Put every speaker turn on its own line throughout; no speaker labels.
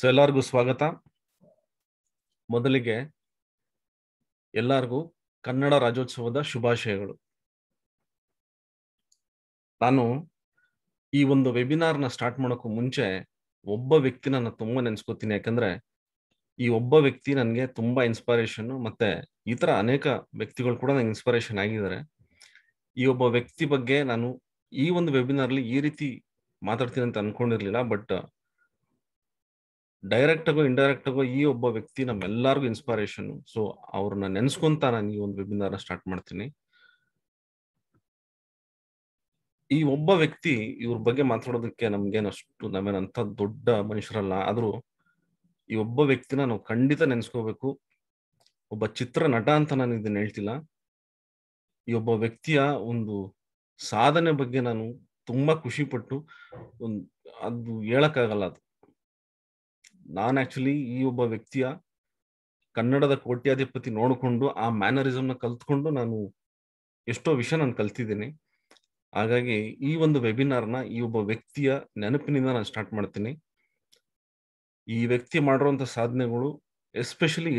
so ಎಲ್ಲರಿಗೂ ಸ್ವಾಗತ ಮೊದಲಿಗೆ ಎಲ್ಲರಿಗೂ ಕನ್ನಡ ರಾಜ್ಯೋತ್ಸವದ ಶುಭಾಶಯಗಳು ನಾನು ಈ ಒಂದು ವೆಬಿನಾರ್ನ ಸ್ಟಾರ್ಟ್ ಮಾಡೋಕ್ಕೂ ಮುಂಚೆ ಒಬ್ಬ ವ್ಯಕ್ತಿನ ನಾನು ತುಂಬ ನೆನೆಸ್ಕೋತೀನಿ ಯಾಕಂದ್ರೆ ಈ ಒಬ್ಬ ವ್ಯಕ್ತಿ ನನಗೆ ತುಂಬ ಇನ್ಸ್ಪಿರೇಷನ್ ಮತ್ತೆ ಈ ಅನೇಕ ವ್ಯಕ್ತಿಗಳು ಕೂಡ ನನಗೆ ಇನ್ಸ್ಪಿರೇಷನ್ ಆಗಿದ್ದಾರೆ ಈ ಒಬ್ಬ ವ್ಯಕ್ತಿ ಬಗ್ಗೆ ನಾನು ಈ ಒಂದು ವೆಬಿನಾರ್ಲಿ ಈ ರೀತಿ ಮಾತಾಡ್ತೀನಿ ಅಂತ ಅನ್ಕೊಂಡಿರ್ಲಿಲ್ಲ ಬಟ್ ಡೈರೆಕ್ಟ್ ಆಗೋ ಇಂಡೈರೆಕ್ಟ್ ಆಗೋ ಈ ಒಬ್ಬ ವ್ಯಕ್ತಿ ನಮ್ಮೆಲ್ಲರಿಗೂ ಇನ್ಸ್ಪಿರೇಷನ್ ಸೊ ಅವ್ರನ್ನ ನೆನ್ಸ್ಕೊಂತ ನಾನು ಈ ಒಂದು ವೆಬಿನಾರ್ ಸ್ಟಾರ್ಟ್ ಮಾಡ್ತೀನಿ ಈ ಒಬ್ಬ ವ್ಯಕ್ತಿ ಇವ್ರ ಬಗ್ಗೆ ಮಾತಾಡೋದಕ್ಕೆ ನಮ್ಗೇನಷ್ಟು ನಮ್ಮೇನಂತ ದೊಡ್ಡ ಮನುಷ್ಯರಲ್ಲ ಆದ್ರೂ ಈ ಒಬ್ಬ ವ್ಯಕ್ತಿನ ನಾವು ಖಂಡಿತ ನೆನ್ಸ್ಕೋಬೇಕು ಒಬ್ಬ ಚಿತ್ರ ನಟ ಅಂತ ನಾನು ಇದನ್ನ ಹೇಳ್ತಿಲ್ಲ ಈ ಒಬ್ಬ ವ್ಯಕ್ತಿಯ ಒಂದು ಸಾಧನೆ ಬಗ್ಗೆ ನಾನು ತುಂಬಾ ಖುಷಿ ಪಟ್ಟು ಒಂದು ಅದು ಹೇಳಕ್ಕಾಗಲ್ಲ ಅದು ನಾನ್ ಆಕ್ಚುಲಿ ಈ ಒಬ್ಬ ವ್ಯಕ್ತಿಯ ಕನ್ನಡದ ಕೋಟ್ಯಾಧಿಪತಿ ನೋಡಿಕೊಂಡು ಆ ಮ್ಯಾನರಿಸಮ್ನ ಕಲ್ತ್ಕೊಂಡು ನಾನು ಎಷ್ಟೋ ವಿಷಯ ನಾನು ಕಲ್ತಿದ್ದೀನಿ ಹಾಗಾಗಿ ಈ ಒಂದು ವೆಬಿನಾರ್ ನ ಈ ಒಬ್ಬ ವ್ಯಕ್ತಿಯ ನೆನಪಿನಿಂದ ನಾನು ಸ್ಟಾರ್ಟ್ ಮಾಡ್ತೀನಿ ಈ ವ್ಯಕ್ತಿ ಮಾಡಿರುವಂತ ಸಾಧನೆಗಳು ಎಸ್ಪೆಷಲಿ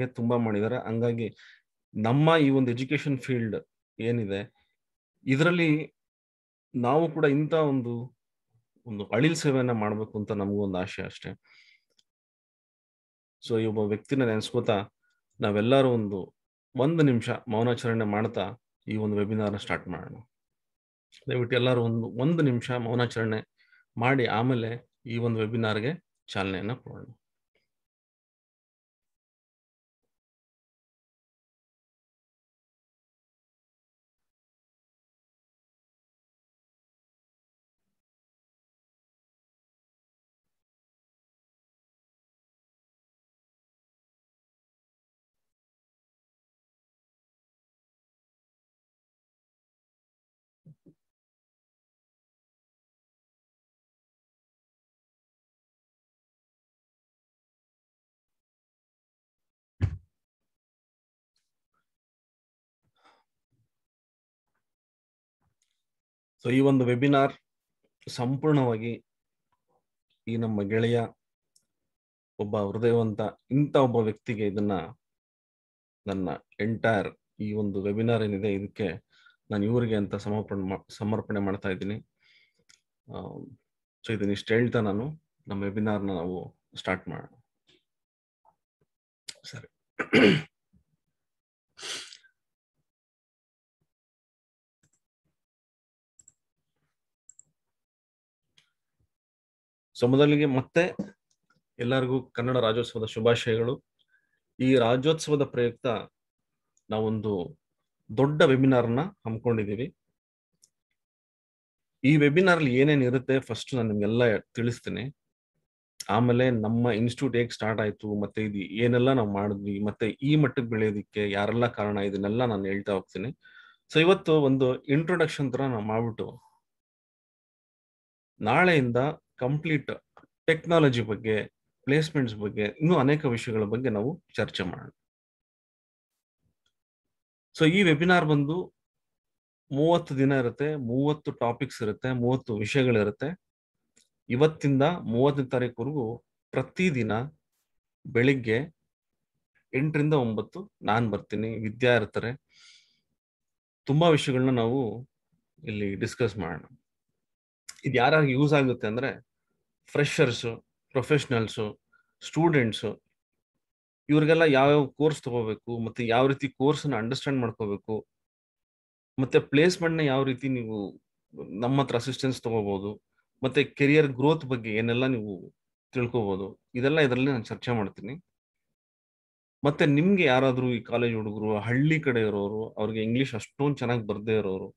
ಗೆ ತುಂಬಾ ಮಾಡಿದ್ದಾರೆ ಹಂಗಾಗಿ ನಮ್ಮ ಈ ಒಂದು ಎಜುಕೇಶನ್ ಫೀಲ್ಡ್ ಏನಿದೆ ಇದರಲ್ಲಿ ನಾವು ಕೂಡ ಇಂಥ ಒಂದು ಒಂದು ಅಳಿಲ್ ಸೇವೆಯನ್ನ ಮಾಡಬೇಕು ಅಂತ ನಮಗೂ ಒಂದು ಆಶೆ ಅಷ್ಟೇ ಸೊ ಈ ಒಬ್ಬ ವ್ಯಕ್ತಿನ ನೆನೆಸ್ಕೋತಾ ನಾವೆಲ್ಲರೂ ಒಂದು ಒಂದು ನಿಮಿಷ ಮೌನಾಚರಣೆ ಮಾಡ್ತಾ ಈ ಒಂದು ವೆಬಿನಾರ್ನ ಸ್ಟಾರ್ಟ್ ಮಾಡೋಣ ದಯವಿಟ್ಟು ಎಲ್ಲರೂ ಒಂದು ಒಂದು ನಿಮಿಷ ಮೌನಾಚರಣೆ ಮಾಡಿ ಆಮೇಲೆ ಈ ಒಂದು ವೆಬಿನಾರ್ಗೆ ಚಾಲನೆಯನ್ನು ಕೊಡೋಣ ಸೊ ಈ ಒಂದು ವೆಬಿನಾರ್ ಸಂಪೂರ್ಣವಾಗಿ ಈ ನಮ್ಮ ಗೆಳೆಯ ಒಬ್ಬ ಹೃದಯವಂತ ಇಂಥ ಒಬ್ಬ ವ್ಯಕ್ತಿಗೆ ಇದನ್ನ ನನ್ನ ಎಂಟೈರ್ ಈ ಒಂದು ವೆಬಿನಾರ್ ಏನಿದೆ ಇದಕ್ಕೆ ನಾನು ಇವರಿಗೆ ಅಂತ ಸಮರ್ಪಣೆ ಸಮರ್ಪಣೆ ಮಾಡ್ತಾ ಇದ್ದೀನಿ ಸೊ ಇದನ್ನ ಇಷ್ಟು ಹೇಳ್ತಾ ನಾನು ನಮ್ಮ ವೆಬಿನಾರ್ನ ನಾವು ಸ್ಟಾರ್ಟ್ ಮಾಡೋಣ ಸರಿ ಸೊ ಮೊದಲಿಗೆ ಮತ್ತೆ ಎಲ್ಲರಿಗೂ ಕನ್ನಡ ರಾಜ್ಯೋತ್ಸವದ ಶುಭಾಶಯಗಳು ಈ ರಾಜ್ಯೋತ್ಸವದ ಪ್ರಯುಕ್ತ ನಾವೊಂದು ದೊಡ್ಡ ನ ಹಮ್ಮಿಕೊಂಡಿದ್ದೀವಿ ಈ ಅಲ್ಲಿ ಏನೇನು ಇರುತ್ತೆ ಫಸ್ಟ್ ನಾನು ನಿಮ್ಗೆಲ್ಲ ತಿಳಿಸ್ತೀನಿ ಆಮೇಲೆ ನಮ್ಮ ಇನ್ಸ್ಟಿಟ್ಯೂಟ್ ಹೇಗೆ ಸ್ಟಾರ್ಟ್ ಆಯಿತು ಮತ್ತೆ ಇದು ಏನೆಲ್ಲ ನಾವು ಮಾಡಿದ್ವಿ ಮತ್ತೆ ಈ ಮಟ್ಟಕ್ಕೆ ಬೆಳೆಯೋದಿಕ್ಕೆ ಯಾರೆಲ್ಲ ಕಾರಣ ಇದನ್ನೆಲ್ಲ ನಾನು ಹೇಳ್ತಾ ಹೋಗ್ತೀನಿ ಸೊ ಇವತ್ತು ಒಂದು ಇಂಟ್ರೊಡಕ್ಷನ್ ತರ ನಾವು ಮಾಡ್ಬಿಟ್ಟು ನಾಳೆಯಿಂದ ಕಂಪ್ಲೀಟ್ ಟೆಕ್ನಾಲಜಿ ಬಗ್ಗೆ ಪ್ಲೇಸ್ಮೆಂಟ್ಸ್ ಬಗ್ಗೆ ಇನ್ನೂ ಅನೇಕ ವಿಷಯಗಳ ಬಗ್ಗೆ ನಾವು ಚರ್ಚೆ ಮಾಡೋಣ ಸೊ ಈ ವೆಬಿನಾರ್ ಬಂದು ಮೂವತ್ತು ದಿನ ಇರುತ್ತೆ ಮೂವತ್ತು ಟಾಪಿಕ್ಸ್ ಇರುತ್ತೆ ಮೂವತ್ತು ವಿಷಯಗಳಿರುತ್ತೆ ಇವತ್ತಿಂದ ಮೂವತ್ತನೇ ತಾರೀಕುವರೆಗೂ ಪ್ರತಿದಿನ ಬೆಳಿಗ್ಗೆ ಎಂಟರಿಂದ ಒಂಬತ್ತು ನಾನು ಬರ್ತೀನಿ ವಿದ್ಯಾ ಇರ್ತಾರೆ ತುಂಬಾ ವಿಷಯಗಳನ್ನ ನಾವು ಇಲ್ಲಿ ಡಿಸ್ಕಸ್ ಮಾಡೋಣ ಇದು ಯಾರಾಗ ಯೂಸ್ ಆಗುತ್ತೆ ಅಂದ್ರೆ ಫ್ರೆಷರ್ಸು ಪ್ರೊಫೆಷ್ನಲ್ಸು ಸ್ಟೂಡೆಂಟ್ಸು ಇವ್ರಿಗೆಲ್ಲ ಯಾವ ಕೋರ್ಸ್ ತಗೋಬೇಕು ಮತ್ತೆ ಯಾವ ರೀತಿ ಅನ್ನ ಅಂಡರ್ಸ್ಟ್ಯಾಂಡ್ ಮಾಡ್ಕೋಬೇಕು ಪ್ಲೇಸ್ಮೆಂಟ್ ಪ್ಲೇಸ್ಮೆಂಟ್ನ ಯಾವ ರೀತಿ ನೀವು ನಮ್ಮ ಹತ್ರ ಅಸಿಸ್ಟೆನ್ಸ್ ತಗೋಬಹುದು ಮತ್ತೆ ಕೆರಿಯರ್ ಗ್ರೋತ್ ಬಗ್ಗೆ ಏನೆಲ್ಲ ನೀವು ತಿಳ್ಕೋಬಹುದು ಇದೆಲ್ಲ ಇದರಲ್ಲಿ ನಾನು ಚರ್ಚೆ ಮಾಡ್ತೀನಿ ಮತ್ತೆ ನಿಮ್ಗೆ ಯಾರಾದ್ರೂ ಈ ಕಾಲೇಜ್ ಹುಡುಗರು ಹಳ್ಳಿ ಕಡೆ ಇರೋರು ಅವ್ರಿಗೆ ಇಂಗ್ಲಿಷ್ ಅಷ್ಟೊಂದು ಚೆನ್ನಾಗಿ ಬರ್ದೇ ಇರೋರು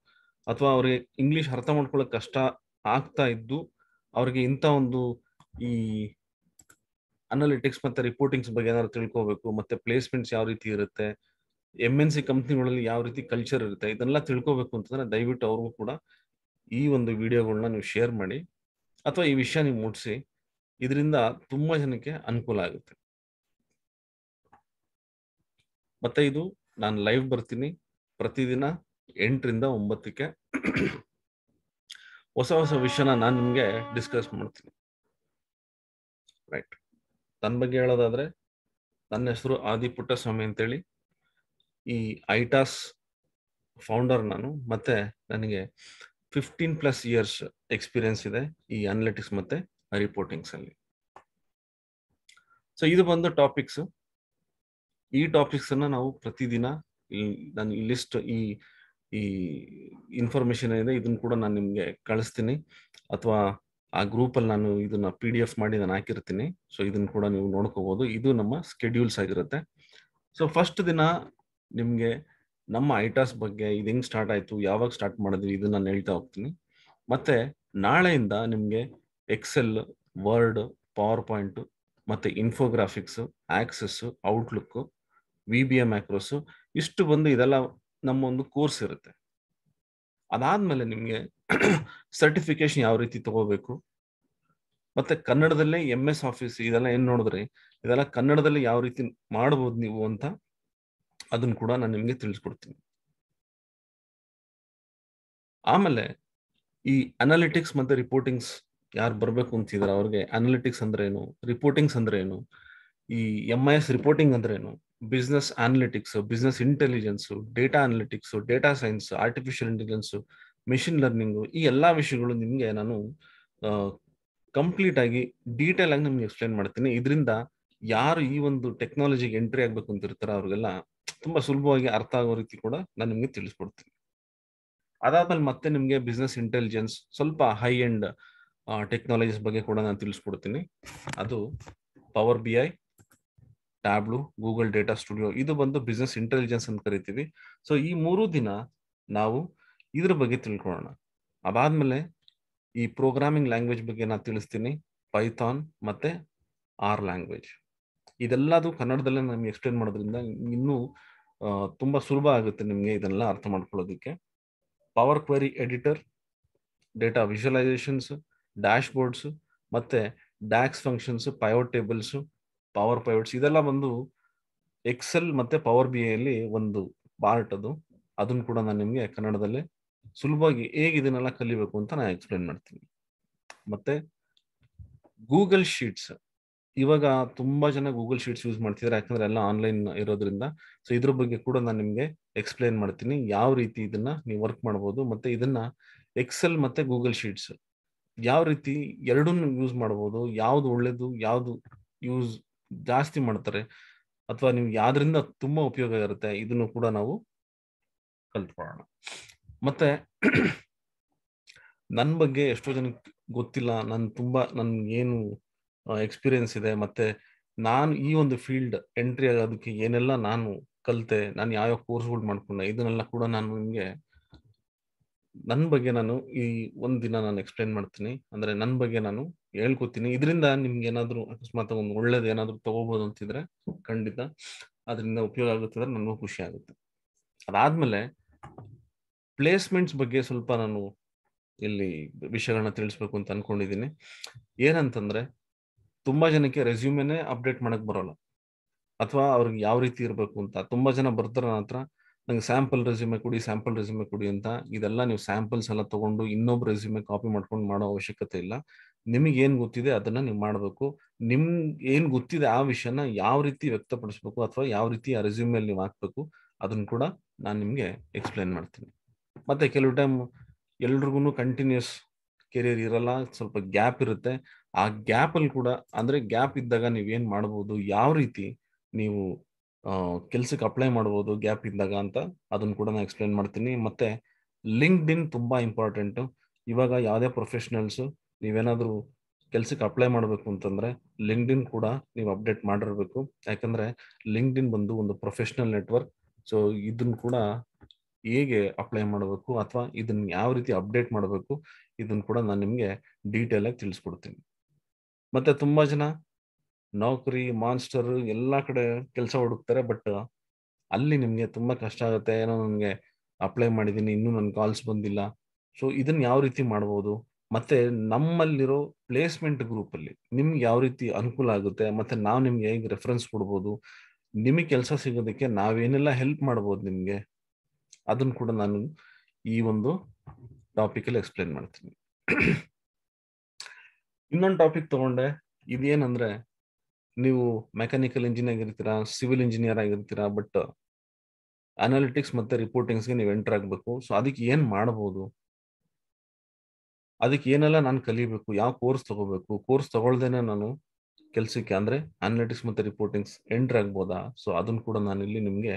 ಅಥವಾ ಅವ್ರಿಗೆ ಇಂಗ್ಲಿಷ್ ಅರ್ಥ ಮಾಡ್ಕೊಳ್ಳೋಕೆ ಕಷ್ಟ ಆಗ್ತಾ ಇದ್ದು ಅವ್ರಿಗೆ ಇಂಥ ಒಂದು ಈ ಅನಾಲಿಟಿಕ್ಸ್ ಮತ್ತೆ ರಿಪೋರ್ಟಿಂಗ್ಸ್ ಬಗ್ಗೆ ಏನಾದ್ರು ತಿಳ್ಕೋಬೇಕು ಮತ್ತೆ ಪ್ಲೇಸ್ಮೆಂಟ್ಸ್ ಯಾವ ರೀತಿ ಇರುತ್ತೆ ಎಮ್ ಎನ್ ಸಿ ಕಂಪ್ನಿಗಳಲ್ಲಿ ಯಾವ ರೀತಿ ಕಲ್ಚರ್ ಇರುತ್ತೆ ಇದನ್ನೆಲ್ಲ ತಿಳ್ಕೋಬೇಕು ಅಂತಂದ್ರೆ ದಯವಿಟ್ಟು ಅವ್ರಿಗೂ ಕೂಡ ಈ ಒಂದು ವಿಡಿಯೋಗಳನ್ನ ನೀವು ಶೇರ್ ಮಾಡಿ ಅಥವಾ ಈ ವಿಷಯ ನೀವು ಮುಟ್ಸಿ ಇದರಿಂದ ತುಂಬಾ ಜನಕ್ಕೆ ಅನುಕೂಲ ಆಗುತ್ತೆ ಮತ್ತೆ ಇದು ನಾನು ಲೈವ್ ಬರ್ತೀನಿ ಪ್ರತಿದಿನ ಎಂಟರಿಂದ ಒಂಬತ್ತಕ್ಕೆ ಹೊಸ ಹೊಸ ವಿಷಯನ ನಾನು ನಿಮಗೆ ಡಿಸ್ಕಸ್ ಮಾಡ್ತೀನಿ ರೈಟ್ ನನ್ನ ಬಗ್ಗೆ ಹೇಳೋದಾದ್ರೆ ನನ್ನ ಹೆಸರು ಆದಿ ಪುಟ್ಟಸ್ವಾಮಿ ಅಂತೇಳಿ ಈ ಐಟಾಸ್ ಫೌಂಡರ್ ನಾನು ಮತ್ತೆ ನನಗೆ ಫಿಫ್ಟೀನ್ ಪ್ಲಸ್ ಇಯರ್ಸ್ ಎಕ್ಸ್ಪೀರಿಯನ್ಸ್ ಇದೆ ಈ ಅನಾಲಿಟಿಕ್ಸ್ ಮತ್ತೆ ರಿಪೋರ್ಟಿಂಗ್ಸ್ ಅಲ್ಲಿ ಸೊ ಇದು ಬಂದು ಟಾಪಿಕ್ಸ್ ಈ ಟಾಪಿಕ್ಸ್ ನಾವು ಪ್ರತಿದಿನ ನಾನು ಈ ಲಿಸ್ಟ್ ಈ ಈ ಇನ್ಫಾರ್ಮೇಶನ್ ಏನಿದೆ ಇದನ್ನ ಕೂಡ ನಾನು ನಿಮಗೆ ಕಳಿಸ್ತೀನಿ ಅಥವಾ ಆ ಗ್ರೂಪಲ್ಲಿ ನಾನು ಇದನ್ನ ಪಿ ಡಿ ಎಫ್ ಮಾಡಿ ನಾನು ಹಾಕಿರ್ತೀನಿ ಸೊ ಇದನ್ನ ಕೂಡ ನೀವು ನೋಡ್ಕೋಬಹುದು ಇದು ನಮ್ಮ ಸ್ಕೆಡ್ಯೂಲ್ಸ್ ಆಗಿರುತ್ತೆ ಸೊ ಫಸ್ಟ್ ದಿನ ನಿಮಗೆ ನಮ್ಮ ಐಟಾಸ್ ಬಗ್ಗೆ ಇದು ಹೆಂಗ್ ಸ್ಟಾರ್ಟ್ ಆಯಿತು ಯಾವಾಗ ಸ್ಟಾರ್ಟ್ ಮಾಡಿದ್ವಿ ಇದನ್ನ ನಾನು ಹೇಳ್ತಾ ಹೋಗ್ತೀನಿ ಮತ್ತೆ ನಾಳೆಯಿಂದ ನಿಮಗೆ ಎಕ್ಸೆಲ್ ವರ್ಡ್ ಪವರ್ ಪಾಯಿಂಟ್ ಮತ್ತೆ infographics Access Outlook V B macros ಇಷ್ಟು ಬಂದು ಇದೆಲ್ಲ ನಮ್ಮ ಒಂದು ಕೋರ್ಸ್ ಇರುತ್ತೆ ಅದಾದ್ಮೇಲೆ ನಿಮಗೆ ಸರ್ಟಿಫಿಕೇಶನ್ ಯಾವ ರೀತಿ ತಗೋಬೇಕು ಮತ್ತೆ ಕನ್ನಡದಲ್ಲೇ ಎಂ ಎಸ್ ಆಫೀಸ್ ಇದೆಲ್ಲ ಏನ್ ನೋಡಿದ್ರಿ ಇದೆಲ್ಲ ಕನ್ನಡದಲ್ಲಿ ಯಾವ ರೀತಿ ಮಾಡಬಹುದು ನೀವು ಅಂತ ಅದನ್ನು ಕೂಡ ನಾನು ನಿಮಗೆ ತಿಳಿಸ್ಕೊಡ್ತೀನಿ ಆಮೇಲೆ ಈ ಅನಾಲಿಟಿಕ್ಸ್ ಮತ್ತೆ ರಿಪೋರ್ಟಿಂಗ್ಸ್ ಯಾರು ಬರಬೇಕು ಅಂತಿದ್ರೆ ಅವ್ರಿಗೆ ಅನಾಲಿಟಿಕ್ಸ್ ಅಂದ್ರೆ ಏನು ರಿಪೋರ್ಟಿಂಗ್ಸ್ ಅಂದ್ರೆ ಏನು ಈ ಎಂ ಐ ಎಸ್ ರಿಪೋರ್ಟಿಂಗ್ ಅಂದ್ರೆ ಏನು business analytics business intelligence data analytics data science artificial intelligence machine learning ಈ ಎಲ್ಲ ವಿಷಯಗಳು ನಿಮಗೆ ನಾನು ಕಂಪ್ಲೀಟ್ ಆಗಿ ಡೀಟೇಲ್ ಆಗಿ ನಿಮ್ಗೆ ಎಕ್ಸ್ಪ್ಲೈನ್ ಮಾಡ್ತೀನಿ ಇದರಿಂದ ಯಾರು ಈ ಒಂದು ಟೆಕ್ನಾಲಜಿಗೆ ಎಂಟ್ರಿ ಆಗ್ಬೇಕು ಅಂತ ಇರ್ತಾರೋ ಅವ್ರಿಗೆಲ್ಲ ತುಂಬಾ ಸುಲಭವಾಗಿ ಅರ್ಥ ಆಗೋ ರೀತಿ ಕೂಡ ನಾನು ನಿಮ್ಗೆ ತಿಳಿಸ್ಕೊಡ್ತೀನಿ ಅದಾದ್ಮೇಲೆ ಮತ್ತೆ ನಿಮಗೆ ಬಿಸ್ನೆಸ್ ಇಂಟೆಲಿಜೆನ್ಸ್ ಸ್ವಲ್ಪ ಹೈ ಎಂಡ್ ಟೆಕ್ನಾಲಜೀಸ್ ಬಗ್ಗೆ ಕೂಡ ನಾನು ತಿಳಿಸ್ಕೊಡ್ತೀನಿ ಅದು Power B I Tableau Google Data Studio ಇದು ಬಂದು ಬಿಸ್ನೆಸ್ ಇಂಟೆಲಿಜೆನ್ಸ್ ಅಂತ ಕರಿತೀವಿ ಸೊ ಈ ಮೂರು ದಿನ ನಾವು ಇದ್ರ ಬಗ್ಗೆ ತಿಳ್ಕೊಳ್ಳೋಣ ಅದಾದ್ಮೇಲೆ ಈ ಪ್ರೋಗ್ರಾಮಿಂಗ್ ಲ್ಯಾಂಗ್ವೇಜ್ ಬಗ್ಗೆ ನಾನು ತಿಳಿಸ್ತೀನಿ ಪೈಥಾನ್ ಮತ್ತು ಆರ್ ಲ್ಯಾಂಗ್ವೇಜ್ ಇದೆಲ್ಲದು ಕನ್ನಡದಲ್ಲೇ ನಮ್ಗೆ ಎಕ್ಸ್ಪ್ಲೇನ್ ಮಾಡೋದ್ರಿಂದ ಇನ್ನೂ ತುಂಬ ಸುಲಭ ಆಗುತ್ತೆ ನಿಮಗೆ ಇದನ್ನೆಲ್ಲ ಅರ್ಥ ಮಾಡ್ಕೊಳ್ಳೋದಕ್ಕೆ Power Query Editor data visualisations dashboards ಮತ್ತು DAX functions pivot tables Power Pivots ಇದೆಲ್ಲ ಬಂದು ಎಕ್ಸೆಲ್ ಮತ್ತೆ ಪವರ್ ಬಿ ಎಲ್ಲಿ ಒಂದು ಪಾರ್ಟ್ ಅದು ಅದನ್ನು ಕೂಡ ನಾನು ನಿಮಗೆ ಕನ್ನಡದಲ್ಲೇ ಸುಲಭವಾಗಿ ಹೇಗೆ ಇದನ್ನೆಲ್ಲ ಕಲಿಬೇಕು ಅಂತ ನಾನು ಎಕ್ಸ್ಪ್ಲೈನ್ ಮಾಡ್ತೀನಿ ಮತ್ತೆ ಗೂಗಲ್ ಶೀಟ್ಸ್ ಇವಾಗ ತುಂಬಾ ಜನ ಗೂಗಲ್ ಶೀಟ್ಸ್ ಯೂಸ್ ಮಾಡ್ತಿದ್ದಾರೆ ಯಾಕಂದ್ರೆ ಎಲ್ಲ ಆನ್ಲೈನ್ ಇರೋದ್ರಿಂದ ಸೊ ಇದ್ರ ಬಗ್ಗೆ ಕೂಡ ನಾನು ನಿಮಗೆ ಎಕ್ಸ್ಪ್ಲೈನ್ ಮಾಡ್ತೀನಿ ಯಾವ ರೀತಿ ಇದನ್ನ ನೀವು ವರ್ಕ್ ಮಾಡ್ಬೋದು ಮತ್ತೆ ಇದನ್ನ ಎಕ್ಸೆಲ್ ಮತ್ತೆ ಗೂಗಲ್ ಶೀಟ್ಸ್ ಯಾವ ರೀತಿ ಎರಡನ್ನೂ ಯೂಸ್ ಮಾಡ್ಬೋದು ಯಾವ್ದು ಒಳ್ಳೇದು ಯಾವ್ದು ಯೂಸ್ ಜಾಸ್ತಿ ಮಾಡ್ತಾರೆ ಅಥವಾ ನಿಮ್ಗೆ ಯಾವ್ದ್ರಿಂದ ತುಂಬಾ ಉಪಯೋಗ ಇರುತ್ತೆ ಇದನ್ನು ಕೂಡ ನಾವು ಕಲ್ತ್ಕೊಳ್ಳೋಣ ಮತ್ತೆ ನನ್ನ ಬಗ್ಗೆ ಎಷ್ಟೋ ಜನಕ್ಕೆ ಗೊತ್ತಿಲ್ಲ ನಾನು ತುಂಬಾ ಏನು ಎಕ್ಸ್ಪೀರಿಯನ್ಸ್ ಇದೆ ಮತ್ತೆ ನಾನು ಈ ಒಂದು ಫೀಲ್ಡ್ ಎಂಟ್ರಿ ಆಗೋದಕ್ಕೆ ಏನೆಲ್ಲ ನಾನು ಕಲಿತೆ ನಾನು ಯಾವ ಯಾವ ಕೋರ್ಸ್ಗಳು ಮಾಡ್ಕೊಂಡೆ ಇದನ್ನೆಲ್ಲ ಕೂಡ ನಾನು ನಿಮಗೆ ನನ್ನ ಬಗ್ಗೆ ನಾನು ಈ ದಿನ ನಾನು ಎಕ್ಸ್ಪ್ಲೈನ್ ಮಾಡ್ತೀನಿ ಅಂದ್ರೆ ನನ್ನ ಬಗ್ಗೆ ನಾನು ಹೇಳ್ಕೊತೀನಿ ಇದರಿಂದ ನಿಮ್ಗೆ ಏನಾದ್ರು ಅಕಸ್ಮಾತ್ ಒಂದು ಒಳ್ಳೇದು ಏನಾದ್ರು ತಗೋಬಹುದು ಅಂತಿದ್ರೆ ಖಂಡಿತ ಅದರಿಂದ ಉಪಯೋಗ ಆಗುತ್ತೆ ಅಂದ್ರೆ ನನಗೂ ಖುಷಿ ಆಗುತ್ತೆ ಅದಾದ್ಮೇಲೆ ಪ್ಲೇಸ್ಮೆಂಟ್ಸ್ ಬಗ್ಗೆ ಸ್ವಲ್ಪ ನಾನು ಇಲ್ಲಿ ವಿಷಯಗಳನ್ನ ತಿಳಿಸ್ಬೇಕು ಅಂತ ಅನ್ಕೊಂಡಿದ್ದೀನಿ ಏನಂತಂದ್ರೆ ತುಂಬಾ ಜನಕ್ಕೆ ರೆಸ್ಯೂಮೇನೆ ಅಪ್ಡೇಟ್ ಮಾಡಕ್ ಬರೋಲ್ಲ ಅಥವಾ ಅವ್ರಿಗೆ ಯಾವ ರೀತಿ ಇರಬೇಕು ಅಂತ ತುಂಬಾ ಜನ ಬರ್ತಾರ ನಂತರ ನಂಗೆ ಸ್ಯಾಂಪಲ್ ರೆಸ್ಯೂಮೆ ಕೊಡಿ ಸ್ಯಾಂಪಲ್ ರೆಸ್ಯೂಮೆ ಕೊಡಿ ಅಂತ ಇದೆಲ್ಲ ನೀವು ಸ್ಯಾಂಪಲ್ಸ್ ಎಲ್ಲ ತಗೊಂಡು ಇನ್ನೊಬ್ಬ ರೆಸ್ಯೂಮೆ ಕಾಪಿ ಮಾಡ್ಕೊಂಡು ಮಾಡೋ ಅವಶ್ಯಕತೆ ಇಲ್ಲ ನಿಮಗೇನು ಏನು ಗೊತ್ತಿದೆ ಅದನ್ನ ನೀವು ಮಾಡಬೇಕು ನಿಮ್ ಏನು ಗೊತ್ತಿದೆ ಆ ವಿಷಯನ ಯಾವ ರೀತಿ ವ್ಯಕ್ತಪಡಿಸ್ಬೇಕು ಅಥವಾ ಯಾವ ರೀತಿ ಆ ರೆಸ್ಯೂಮಲ್ಲಿ ನೀವು ಹಾಕ್ಬೇಕು ಅದನ್ನ ಕೂಡ ನಾನು ನಿಮಗೆ ಎಕ್ಸ್ಪ್ಲೇನ್ ಮಾಡ್ತೀನಿ ಮತ್ತೆ ಕೆಲವು ಟೈಮ್ ಎಲ್ರಿಗೂ ಕಂಟಿನ್ಯೂಸ್ ಕೆರಿಯರ್ ಇರಲ್ಲ ಸ್ವಲ್ಪ ಗ್ಯಾಪ್ ಇರುತ್ತೆ ಆ ಗ್ಯಾಪಲ್ಲಿ ಕೂಡ ಅಂದರೆ ಗ್ಯಾಪ್ ಇದ್ದಾಗ ನೀವೇನು ಮಾಡ್ಬೋದು ಯಾವ ರೀತಿ ನೀವು ಕೆಲಸಕ್ಕೆ ಅಪ್ಲೈ ಮಾಡ್ಬೋದು ಗ್ಯಾಪ್ ಇದ್ದಾಗ ಅಂತ ಅದನ್ನು ಕೂಡ ನಾನು ಎಕ್ಸ್ಪ್ಲೈನ್ ಮಾಡ್ತೀನಿ ಮತ್ತು ಲಿಂಕ್ಡ್ ಇನ್ ತುಂಬ ಇಂಪಾರ್ಟೆಂಟು ಇವಾಗ ಯಾವುದೇ ಪ್ರೊಫೆಷ್ನಲ್ಸು ನೀವೇನಾದರೂ ಕೆಲಸಕ್ಕೆ ಅಪ್ಲೈ ಮಾಡಬೇಕು ಅಂತಂದ್ರೆ ಲಿಂಕ್ಡ್ ಇನ್ ಕೂಡ ನೀವು ಅಪ್ಡೇಟ್ ಮಾಡಿರಬೇಕು ಯಾಕಂದ್ರೆ ಲಿಂಕ್ಡ್ ಇನ್ ಬಂದು ಒಂದು ಪ್ರೊಫೆಷನಲ್ ನೆಟ್ವರ್ಕ್ ಸೊ ಇದನ್ನ ಕೂಡ ಹೇಗೆ ಅಪ್ಲೈ ಮಾಡಬೇಕು ಅಥವಾ ಇದನ್ನ ಯಾವ ರೀತಿ ಅಪ್ಡೇಟ್ ಮಾಡಬೇಕು ಇದನ್ನ ಕೂಡ ನಾನು ನಿಮಗೆ ಡೀಟೇಲ್ ಆಗಿ ತಿಳಿಸ್ಕೊಡ್ತೀನಿ ಮತ್ತೆ ತುಂಬಾ ಜನ ನೌಕರಿ ಮಾನ್ಸ್ಟರ್ ಎಲ್ಲಾ ಕಡೆ ಕೆಲಸ ಹುಡುಕ್ತಾರೆ ಬಟ್ ಅಲ್ಲಿ ನಿಮಗೆ ತುಂಬಾ ಕಷ್ಟ ಆಗುತ್ತೆ ಏನೋ ನನಗೆ ಅಪ್ಲೈ ಮಾಡಿದ್ದೀನಿ ಇನ್ನೂ ನನ್ನ ಕಾಲ್ಸ್ ಬಂದಿಲ್ಲ ಸೊ ಇದನ್ನ ಯಾವ ರೀತಿ ಮಾಡ್ಬೋದು ಮತ್ತೆ ನಮ್ಮಲ್ಲಿರೋ ಪ್ಲೇಸ್ಮೆಂಟ್ ಗ್ರೂಪ್ ಅಲ್ಲಿ ನಿಮ್ಗೆ ಯಾವ ರೀತಿ ಅನುಕೂಲ ಆಗುತ್ತೆ ಮತ್ತೆ ನಾವು ನಿಮ್ಗೆ ಹೇಗೆ ರೆಫರೆನ್ಸ್ ಕೊಡ್ಬೋದು ನಿಮಗೆ ಕೆಲಸ ಸಿಗೋದಕ್ಕೆ ನಾವೇನೆಲ್ಲ ಹೆಲ್ಪ್ ಮಾಡ್ಬೋದು ನಿಮ್ಗೆ ಅದನ್ನು ಕೂಡ ನಾನು ಈ ಒಂದು ಟಾಪಿಕಲ್ಲಿ ಎಕ್ಸ್ಪ್ಲೇನ್ ಮಾಡ್ತೀನಿ ಇನ್ನೊಂದು ಟಾಪಿಕ್ ತಗೊಂಡೆ ಇದೇನಂದ್ರೆ ನೀವು ಮೆಕ್ಯಾನಿಕಲ್ ಇಂಜಿನಿಯರ್ ಇರ್ತೀರಾ ಸಿವಿಲ್ ಇಂಜಿನಿಯರ್ ಆಗಿರ್ತೀರಾ ಬಟ್ ಅನಾಲಿಟಿಕ್ಸ್ ಮತ್ತೆ ರಿಪೋರ್ಟಿಂಗ್ಸ್ಗೆ ನೀವು ಎಂಟರ್ ಆಗಬೇಕು ಸೊ ಅದಕ್ಕೆ ಏನು ಮಾಡ್ಬೋದು ಅದಕ್ಕೆ ಏನೆಲ್ಲ ನಾನು ಕಲಿಬೇಕು ಯಾವ ಕೋರ್ಸ್ ತಗೋಬೇಕು ಕೋರ್ಸ್ ತಗೊಳ್ದೇನೆ ನಾನು ಕೆಲ್ಸಕ್ಕೆ ಅಂದ್ರೆ ಅನಾಲಿಟಿಕ್ಸ್ ಮತ್ತೆ ರಿಪೋರ್ಟಿಂಗ್ಸ್ ಎಂಟ್ರ್ ಆಗ್ಬೋದಾ ಸೊ ಅದನ್ನ ಕೂಡ ನಾನು ಇಲ್ಲಿ ನಿಮಗೆ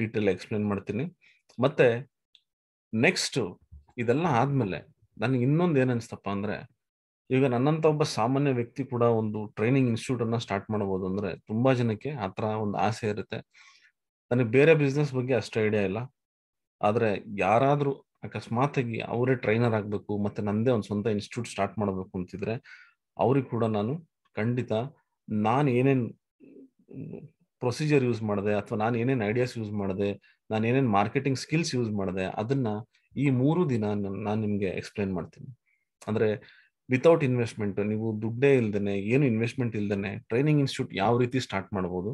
ಡೀಟೇಲ್ ಎಕ್ಸ್ಪ್ಲೇನ್ ಮಾಡ್ತೀನಿ ಮತ್ತೆ ನೆಕ್ಸ್ಟ್ ಇದೆಲ್ಲ ಆದ್ಮೇಲೆ ನನಗೆ ಇನ್ನೊಂದು ಅನ್ಸ್ತಪ್ಪ ಅಂದ್ರೆ ಈಗ ನನ್ನಂತ ಒಬ್ಬ ಸಾಮಾನ್ಯ ವ್ಯಕ್ತಿ ಕೂಡ ಒಂದು ಟ್ರೈನಿಂಗ್ ಇನ್ಸ್ಟಿಟ್ಯೂಟ್ ಅನ್ನ ಸ್ಟಾರ್ಟ್ ಮಾಡಬಹುದು ಅಂದ್ರೆ ತುಂಬಾ ಜನಕ್ಕೆ ಆತರ ಒಂದು ಆಸೆ ಇರುತ್ತೆ ನನಗೆ ಬೇರೆ ಬಿಸ್ನೆಸ್ ಬಗ್ಗೆ ಅಷ್ಟು ಐಡಿಯಾ ಇಲ್ಲ ಆದ್ರೆ ಯಾರಾದ್ರೂ ಅಕಸ್ಮಾತಾಗಿ ಅವರೇ ಟ್ರೈನರ್ ಆಗಬೇಕು ಮತ್ತು ನನ್ನದೇ ಒಂದು ಸ್ವಂತ ಇನ್ಸ್ಟಿಟ್ಯೂಟ್ ಸ್ಟಾರ್ಟ್ ಮಾಡಬೇಕು ಅಂತಿದ್ರೆ ಅವ್ರಿಗೆ ಕೂಡ ನಾನು ಖಂಡಿತ ನಾನು ಏನೇನು ಪ್ರೊಸೀಜರ್ ಯೂಸ್ ಮಾಡಿದೆ ಅಥವಾ ನಾನು ಏನೇನು ಐಡಿಯಾಸ್ ಯೂಸ್ ಮಾಡಿದೆ ನಾನು ಏನೇನು ಮಾರ್ಕೆಟಿಂಗ್ ಸ್ಕಿಲ್ಸ್ ಯೂಸ್ ಮಾಡಿದೆ ಅದನ್ನ ಈ ಮೂರು ದಿನ ನಾನು ನಿಮಗೆ ಎಕ್ಸ್ಪ್ಲೈನ್ ಮಾಡ್ತೀನಿ ಅಂದರೆ ವಿತೌಟ್ ಇನ್ವೆಸ್ಟ್ಮೆಂಟ್ ನೀವು ದುಡ್ಡೇ ಇಲ್ದೇನೆ ಏನು ಇನ್ವೆಸ್ಟ್ಮೆಂಟ್ ಇಲ್ದೇನೆ ಟ್ರೈನಿಂಗ್ ಇನ್ಸ್ಟಿಟ್ಯೂಟ್ ಯಾವ ರೀತಿ ಸ್ಟಾರ್ಟ್ ಮಾಡ್ಬೋದು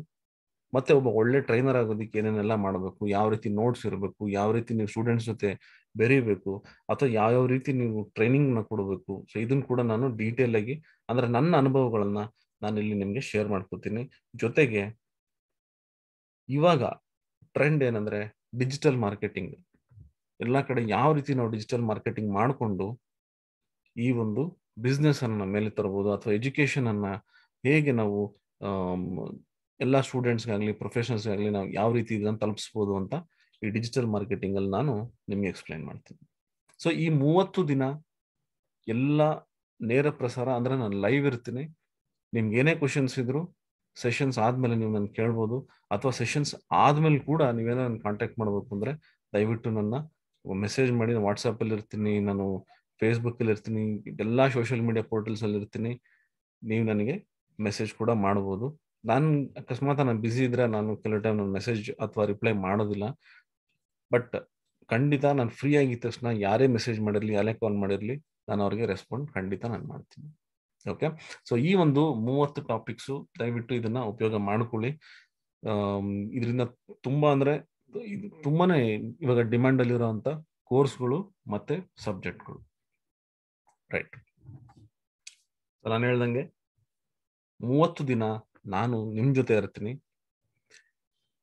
ಮತ್ತೆ ಒಬ್ಬ ಒಳ್ಳೆ ಟ್ರೈನರ್ ಆಗೋದಕ್ಕೆ ಏನೇನೆಲ್ಲ ಮಾಡಬೇಕು ಯಾವ ರೀತಿ ನೋಟ್ಸ್ ಇರಬೇಕು ಯಾವ ರೀತಿ ನೀವು ಸ್ಟೂಡೆಂಟ್ಸ್ ಜೊತೆ ಬೆರೀಬೇಕು ಅಥವಾ ಯಾವ ರೀತಿ ನೀವು ಟ್ರೈನಿಂಗ್ ನ ಕೊಡಬೇಕು ಸೊ ಇದನ್ನ ಕೂಡ ನಾನು ಡೀಟೇಲ್ ಆಗಿ ಅಂದ್ರೆ ನನ್ನ ಅನುಭವಗಳನ್ನ ನಾನು ಇಲ್ಲಿ ನಿಮ್ಗೆ ಶೇರ್ ಮಾಡ್ಕೋತೀನಿ ಜೊತೆಗೆ ಇವಾಗ ಟ್ರೆಂಡ್ ಏನಂದ್ರೆ ಡಿಜಿಟಲ್ ಮಾರ್ಕೆಟಿಂಗ್ ಎಲ್ಲ ಕಡೆ ಯಾವ ರೀತಿ ನಾವು ಡಿಜಿಟಲ್ ಮಾರ್ಕೆಟಿಂಗ್ ಮಾಡಿಕೊಂಡು ಈ ಒಂದು ಬಿಸ್ನೆಸ್ ಅನ್ನ ಮೇಲೆ ತರಬಹುದು ಅಥವಾ ಎಜುಕೇಶನ್ ಅನ್ನ ಹೇಗೆ ನಾವು ಎಲ್ಲ ಸ್ಟೂಡೆಂಟ್ಸ್ಗಾಗಲಿ ಪ್ರೊಫೆಷನಲ್ಸ್ಗಾಗಲಿ ನಾವು ಯಾವ ರೀತಿ ಇದನ್ನು ತಲುಪಿಸ್ಬೋದು ಅಂತ ಈ ಡಿಜಿಟಲ್ ಮಾರ್ಕೆಟಿಂಗಲ್ಲಿ ನಾನು ನಿಮಗೆ ಎಕ್ಸ್ಪ್ಲೈನ್ ಮಾಡ್ತೀನಿ ಸೊ ಈ ಮೂವತ್ತು ದಿನ ಎಲ್ಲ ನೇರ ಪ್ರಸಾರ ಅಂದರೆ ನಾನು ಲೈವ್ ಇರ್ತೀನಿ ನಿಮ್ಗೆ ಏನೇ ಕ್ವಶನ್ಸ್ ಇದ್ರು ಸೆಷನ್ಸ್ ಆದಮೇಲೆ ನೀವು ನನ್ನ ಕೇಳ್ಬೋದು ಅಥವಾ ಸೆಷನ್ಸ್ ಆದಮೇಲೆ ಕೂಡ ನೀವೇನೋ ನನ್ನ ಕಾಂಟ್ಯಾಕ್ಟ್ ಮಾಡಬೇಕು ಅಂದರೆ ದಯವಿಟ್ಟು ನನ್ನ ಮೆಸೇಜ್ ಮಾಡಿ ನಾನು ವಾಟ್ಸಪ್ಪಲ್ಲಿ ಇರ್ತೀನಿ ನಾನು ಫೇಸ್ಬುಕ್ಕಲ್ಲಿ ಇರ್ತೀನಿ ಎಲ್ಲ ಸೋಷಿಯಲ್ ಮೀಡಿಯಾ ಪೋರ್ಟಲ್ಸಲ್ಲಿ ಇರ್ತೀನಿ ನೀವು ನನಗೆ ಮೆಸೇಜ್ ಕೂಡ ಮಾಡ್ಬೋದು ನಾನು ಅಕಸ್ಮಾತ್ ನಾನು ಬ್ಯುಸಿ ಇದ್ರೆ ನಾನು ಕೆಲವು ಟೈಮ್ ನಾನು ಮೆಸೇಜ್ ಅಥವಾ ರಿಪ್ಲೈ ಮಾಡೋದಿಲ್ಲ ಬಟ್ ಖಂಡಿತ ನಾನು ಫ್ರೀ ಆಗಿದ ತಕ್ಷಣ ಯಾರೇ ಮೆಸೇಜ್ ಮಾಡಿರಲಿ ಯಾರೇ ಕಾಲ್ ಮಾಡಿರಲಿ ನಾನು ಅವ್ರಿಗೆ ರೆಸ್ಪಾಂಡ್ ಖಂಡಿತ ನಾನು ಮಾಡ್ತೀನಿ ಓಕೆ ಸೊ ಈ ಒಂದು ಮೂವತ್ತು ಟಾಪಿಕ್ಸು ದಯವಿಟ್ಟು ಇದನ್ನ ಉಪಯೋಗ ಮಾಡ್ಕೊಳ್ಳಿ ಇದರಿಂದ ತುಂಬಾ ಅಂದ್ರೆ ತುಂಬಾನೇ ಇವಾಗ ಡಿಮ್ಯಾಂಡ್ ಅಲ್ಲಿರುವಂತ ಕೋರ್ಸ್ಗಳು ಮತ್ತೆ ಸಬ್ಜೆಕ್ಟ್ಗಳು ರೈಟ್ ನಾನು ಹೇಳ್ದಂಗೆ ಮೂವತ್ತು ದಿನ ನಾನು ನಿಮ್ಮ ಜೊತೆ ಇರ್ತೀನಿ